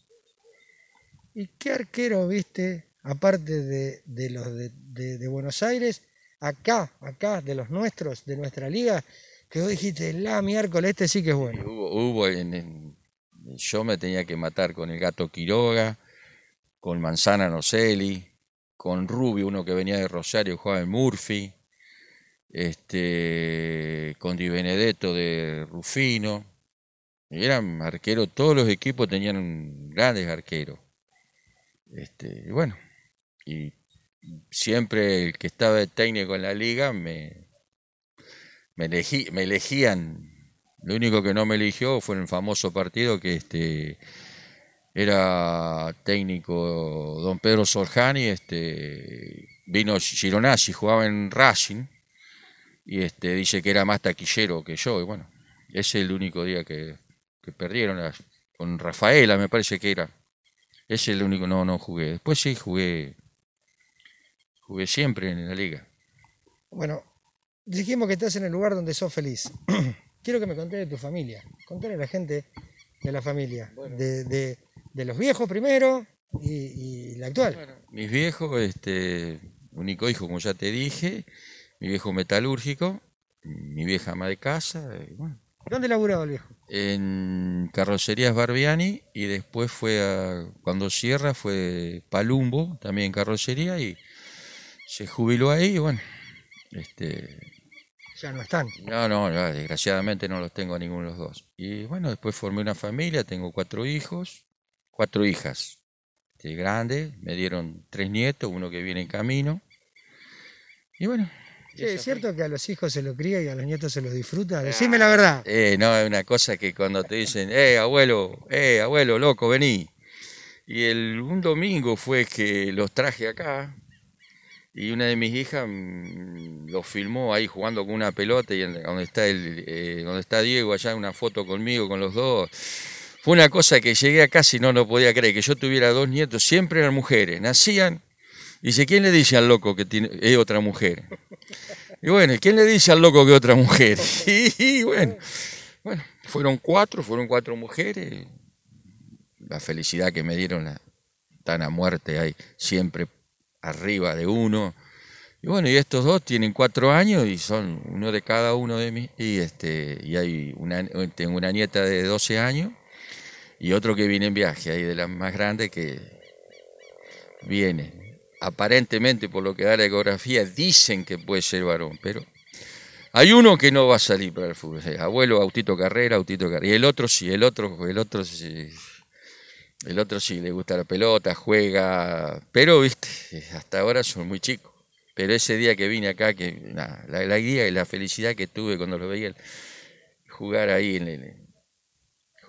¿Y qué arquero viste, aparte de, los de Buenos Aires, acá, acá, de los nuestros, de nuestra liga, que vos dijiste, la miércoles, este sí que es bueno? Hubo, yo me tenía que matar con el gato Quiroga, con Manzana Noceli con Rubio, uno que venía de Rosario, jugaba en Murphy, este, con Di Benedetto de Rufino. Eran arqueros, todos los equipos tenían grandes arqueros. Este, y bueno, y siempre el que estaba técnico en la liga me, me, elegí, me elegían. Lo único que no me eligió fue en el famoso partido que este era técnico don Pedro Sorjani, este vino Gironazzi, jugaba en Racing y este dice que era más taquillero que yo y bueno, ese es el único día que, perdieron con Rafaela, me parece que era. Ese es el único no no jugué. Después sí jugué Jugué siempre en la liga. Bueno, dijimos que estás en el lugar donde sos feliz. Quiero que me contés de tu familia. Contale a la gente de la familia. De, los viejos primero y, la actual. mis viejos, este, único hijo, como ya te dije. Mi viejo metalúrgico. Mi vieja ama de casa. bueno. ¿Dónde laburaba el viejo? En Carrocerías Barbiani y después fue a, cuando cierra fue Palumbo, también carrocería y se jubiló ahí y bueno, este, ya no están. No, no, desgraciadamente no los tengo a ninguno de los dos. Y bueno, después formé una familia, tengo cuatro hijos, cuatro hijas este, grandes, me dieron tres nietos, uno que viene en camino. Y bueno. ¿Es cierto que a los hijos se los cría y a los nietos se los disfruta? Ah, Decime la verdad. Eh, no, es una cosa que cuando te dicen, eh, abuelo, eh, abuelo, loco, vení. Y el, un domingo fue que los traje acá, y una de mis hijas mm, lo filmó ahí jugando con una pelota y donde está el, eh, donde está Diego allá una foto conmigo con los dos fue una cosa que llegué a casi no lo podía creer que yo tuviera dos nietos siempre eran mujeres nacían y dice quién le dice al loco que tiene es otra mujer y bueno quién le dice al loco que otra mujer y, bueno bueno fueron cuatro fueron cuatro mujeres la felicidad que me dieron la, tan a muerte ahí siempre arriba de uno. Y bueno, y estos dos tienen cuatro años y son uno de cada uno de mí. Y, este, y hay una, tengo una nieta de 12 años y otro que viene en viaje, ahí de las más grandes que viene. Aparentemente, por lo que da la ecografía, dicen que puede ser varón, pero hay uno que no va a salir para el fútbol. abuelo, Autito Carrera, Autito Carrera. Y el otro sí, el otro, el otro sí el otro sí le gusta la pelota, juega, pero viste, hasta ahora son muy chicos. Pero ese día que vine acá, que la, y la felicidad que tuve cuando lo veía jugar ahí, en el,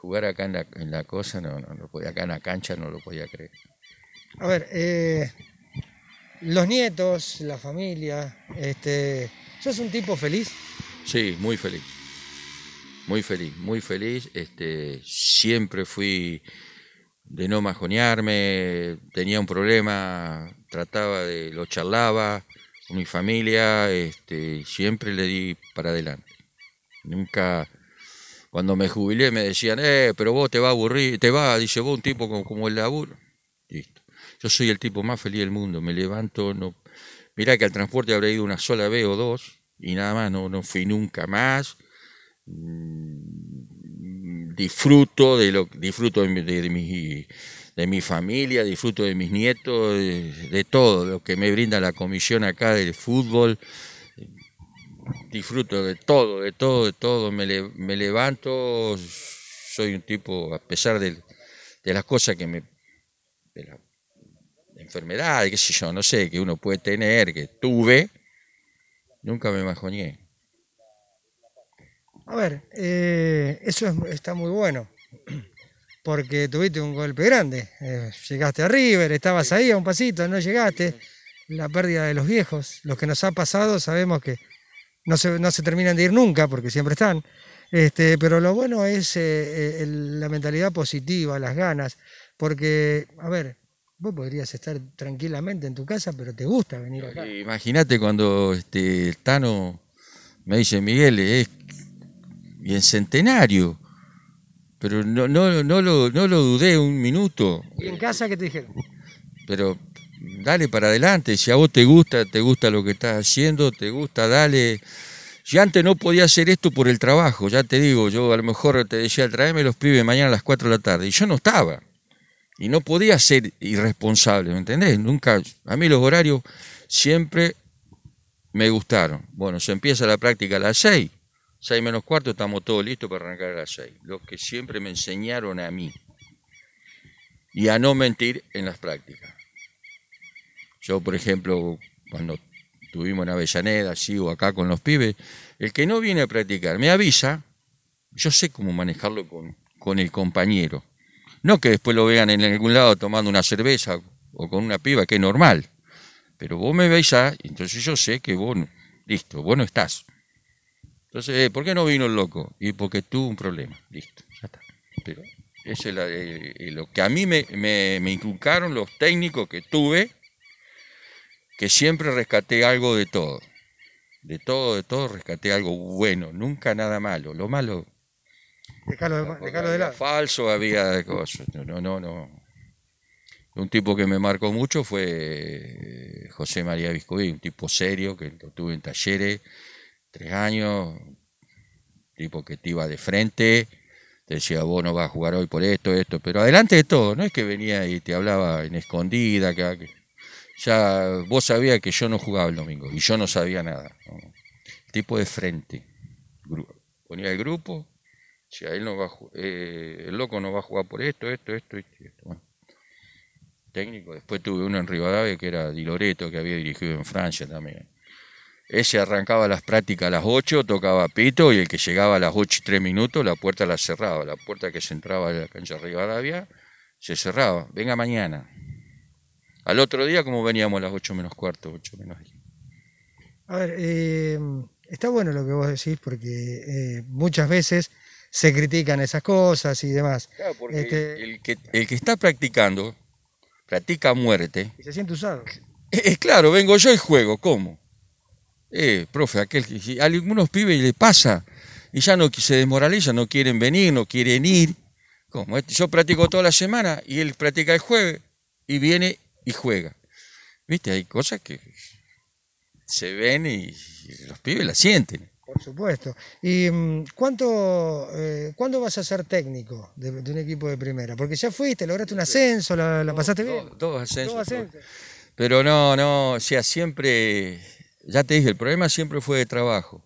jugar acá en la, cosa, no, no, no, podía, acá en la cancha no lo podía creer. A ver, eh, los nietos, la familia, este, ¿sos un tipo feliz? Sí, muy feliz. Muy feliz, muy feliz. Este, siempre fui de no majonearme, tenía un problema, trataba de, lo charlaba con mi familia, este, siempre le di para adelante. Nunca, cuando me jubilé me decían, eh, pero vos te va a aburrir, te va, dice vos un tipo como, como el laburo. Listo. Yo soy el tipo más feliz del mundo, me levanto, no, mirá que al transporte habré ido una sola vez o dos, y nada más, no, fui nunca más. Mm, disfruto de lo disfruto de mi, de, mi, familia, disfruto de mis nietos, de, todo lo que me brinda la comisión acá del fútbol. Disfruto de todo, de todo, de todo. Me, levanto, soy un tipo, a pesar de, las cosas que me... de la enfermedad, qué sé yo, no sé, que uno puede tener, que tuve, nunca me majoñé. A ver, eh, eso está muy bueno, porque tuviste un golpe grande. Eh, llegaste a River, estabas ahí a un pasito, no llegaste. La pérdida de los viejos, los que nos ha pasado sabemos que no se, terminan de ir nunca, porque siempre están. Este, pero lo bueno es eh, la mentalidad positiva, las ganas, porque, a ver, vos podrías estar tranquilamente en tu casa, pero te gusta venir acá. Imagínate cuando este, Tano me dice, Miguel, es y en centenario. Pero no, no, no, lo, no lo dudé un minuto. ¿Y en casa qué te dijeron? Pero dale para adelante, si a vos te gusta, te gusta lo que estás haciendo, te gusta, dale. Yo antes no podía hacer esto por el trabajo, ya te digo, yo a lo mejor te decía, tráeme los pibes mañana a las 4 de la tarde, y yo no estaba. Y no podía ser irresponsable, ¿me entendés? Nunca, a mí los horarios siempre me gustaron. Bueno, se empieza la práctica a las 6, 6 menos cuarto, estamos todos listos para arrancar a las 6. Los que siempre me enseñaron a mí. Y a no mentir en las prácticas. Yo, por ejemplo, cuando tuvimos en Avellaneda, así o acá con los pibes, el que no viene a practicar me avisa, yo sé cómo manejarlo con, con el compañero. No que después lo vean en algún lado tomando una cerveza o con una piba, que es normal. Pero vos me veis, entonces yo sé que vos, listo, vos no estás. Entonces, eh, ¿por qué no vino el loco? Y porque tuvo un problema. Listo, ya está. Pero eso es eh, eh, lo que a mí me, inculcaron los técnicos que tuve, que siempre rescaté algo de todo. De todo, de todo, rescaté algo bueno, nunca nada malo. Lo malo. Dejalo, de, lado. Falso había cosas. No, no, no. Un tipo que me marcó mucho fue José María Viscovi, un tipo serio que lo tuve en talleres tres años, tipo que te iba de frente, te decía, vos no vas a jugar hoy por esto, esto, pero adelante de todo, no es que venía y te hablaba en escondida, que, ah, ya vos sabías que yo no jugaba el domingo y yo no sabía nada. Tipo de frente, ponía el grupo, decía, él no va eh, el loco no va a jugar por esto, esto, esto, esto, técnico, después tuve uno en Rivadavia que era Di Loreto, que había dirigido en Francia también. Ese arrancaba las prácticas a las 8, tocaba pito y el que llegaba a las 8 y 3 minutos la puerta la cerraba. La puerta que se entraba a la cancha Rivadavia se cerraba. Venga mañana. Al otro día, como veníamos a las 8 menos cuarto, 8 menos 10. A ver, eh, está bueno lo que vos decís porque eh, muchas veces se critican esas cosas y demás. Claro, porque este, el, que, el que está practicando, practica muerte. Y se siente usado. Es, claro, vengo yo y juego, ¿cómo? eh, profe, que, a algunos pibes le pasa y ya no se desmoralizan, no quieren venir, no quieren ir. Como este, yo practico toda la semana y él practica el jueves y viene y juega. Viste, hay cosas que se ven y, los pibes la sienten. Por supuesto. ¿Y mm, cuánto, eh, cuándo vas a ser técnico de, un equipo de primera? Porque ya fuiste, lograste un ascenso, la, pasaste bien. Todo ascenso Pero no, no, o sea, siempre ya te dije, el problema siempre fue de trabajo.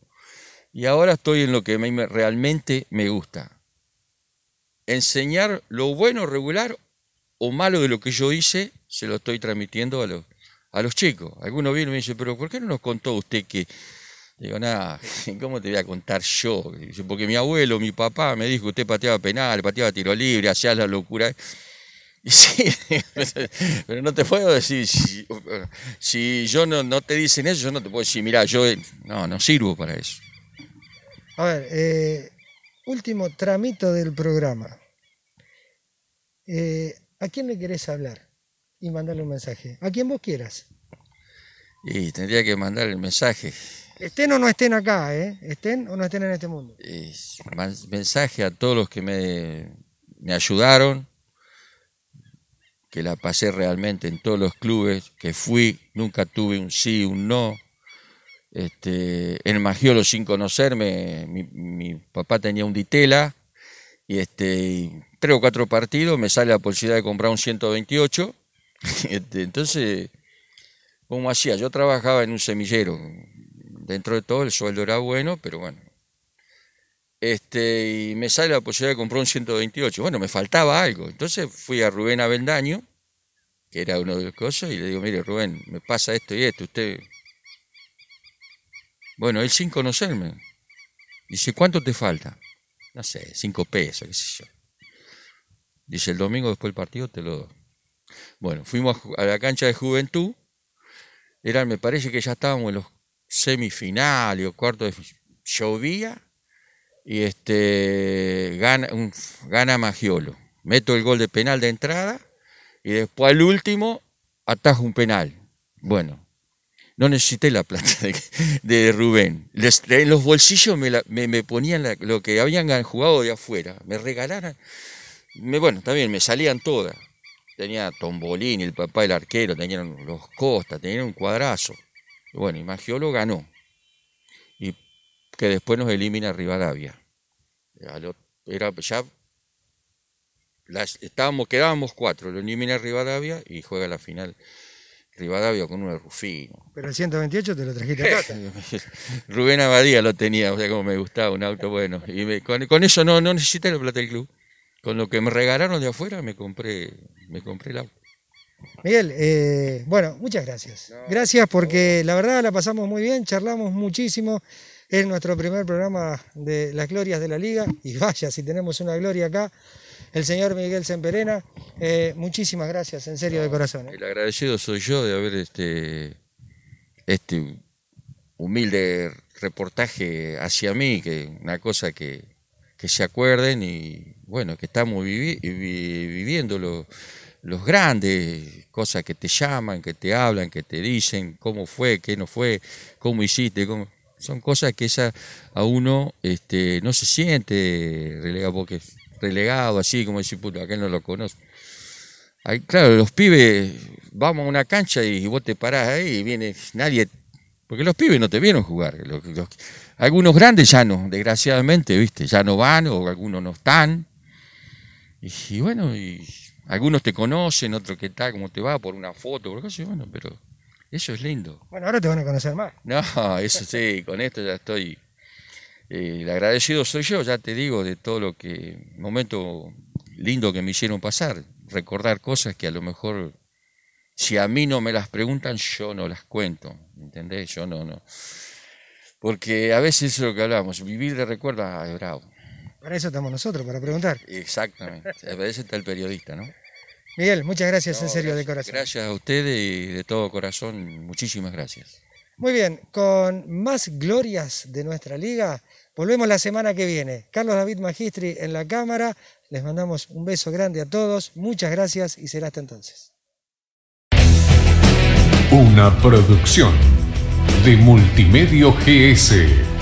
Y ahora estoy en lo que realmente me gusta. Enseñar lo bueno, regular o malo de lo que yo hice, se lo estoy transmitiendo a los, a los chicos. Algunos vienen y me dicen, pero ¿por qué no nos contó usted que... Digo, nada, ¿cómo te voy a contar yo? Porque mi abuelo, mi papá me dijo, usted pateaba penal, pateaba tiro libre, hacía la locura. Sí, pero no te puedo decir, si, yo no, te dicen eso, yo no te puedo decir, mira, yo no, no sirvo para eso. A ver, eh, último tramito del programa. Eh, ¿A quién le querés hablar? Y mandarle un mensaje. A quien vos quieras. Y tendría que mandar el mensaje. Estén o no estén acá, ¿eh? Estén o no estén en este mundo. mensaje a todos los que me, me ayudaron que la pasé realmente en todos los clubes que fui, nunca tuve un sí, un no. Este, en Magiolo sin conocerme, mi, papá tenía un Ditela y este, tres o cuatro partidos me sale la posibilidad de comprar un 128. Este, entonces, ¿cómo hacía? Yo trabajaba en un semillero. Dentro de todo el sueldo era bueno, pero bueno, este, y me sale la posibilidad de comprar un 128. Bueno, me faltaba algo. Entonces fui a Rubén Avendaño, que era uno de los cosas, y le digo, mire Rubén, me pasa esto y esto, usted... Bueno, él sin conocerme. Dice, ¿cuánto te falta? No sé, cinco pesos, qué sé yo. Dice, el domingo después del partido te lo doy. Bueno, fuimos a la cancha de juventud. Era, me parece que ya estábamos en los semifinales o cuartos de... Llovía y este, gana, gana Magiolo. Meto el gol de penal de entrada y después al último atajo un penal. Bueno, no necesité la plata de, Rubén. en los bolsillos me, me, ponían lo que habían jugado de afuera. Me regalaran. Me, bueno, también me salían todas. Tenía tombolín el papá del arquero, tenían los costas, tenían un cuadrazo. Bueno, y Magiolo ganó que después nos elimina Rivadavia. Era ya estábamos, quedábamos cuatro, lo elimina Rivadavia y juega la final Rivadavia con un de Rufino. Pero el 128 te lo trajiste acá. Rubén Abadía lo tenía, o sea, como me gustaba, un auto bueno. Y con, eso no, no necesité la plata del club. Con lo que me regalaron de afuera me compré, me compré el auto. Miguel, eh, bueno, muchas gracias. gracias porque la verdad la pasamos muy bien, charlamos muchísimo. Es nuestro primer programa de las glorias de la liga y vaya, si tenemos una gloria acá, el señor Miguel Semperena, eh, muchísimas gracias, en serio de corazón. Eh. El agradecido soy yo de haber este, este humilde reportaje hacia mí, que una cosa que, se acuerden y bueno, que estamos viviendo los, los grandes, cosas que te llaman, que te hablan, que te dicen cómo fue, qué no fue, cómo hiciste, cómo... Son cosas que esa a uno este, no se siente relegado, porque relegado así, como decir, puto, aquel no lo conoce. Ahí, claro, los pibes, vamos a una cancha y, vos te parás ahí y viene nadie. Porque los pibes no te vieron jugar. algunos grandes ya no, desgraciadamente, ¿viste? Ya no van o algunos no están. Y, bueno, algunos te conocen, otros que tal, como te va, por una foto, por cosas, bueno, pero eso es lindo. Bueno, ahora te van a conocer más. No, eso sí, con esto ya estoy. Eh, agradecido soy yo, ya te digo, de todo lo que. Momento lindo que me hicieron pasar. Recordar cosas que a lo mejor, si a mí no me las preguntan, yo no las cuento. ¿Entendés? Yo no, no. Porque a veces es lo que hablamos, vivir de recuerdo ah, es bravo. Para eso estamos nosotros, para preguntar. Exactamente. A veces está el periodista, ¿no? Miguel, muchas gracias, en serio, de corazón. Gracias a ustedes y de todo corazón, muchísimas gracias. Muy bien, con más glorias de nuestra liga, volvemos la semana que viene. Carlos David Magistri en la cámara, les mandamos un beso grande a todos, muchas gracias y será hasta entonces. Una producción de Multimedio GS.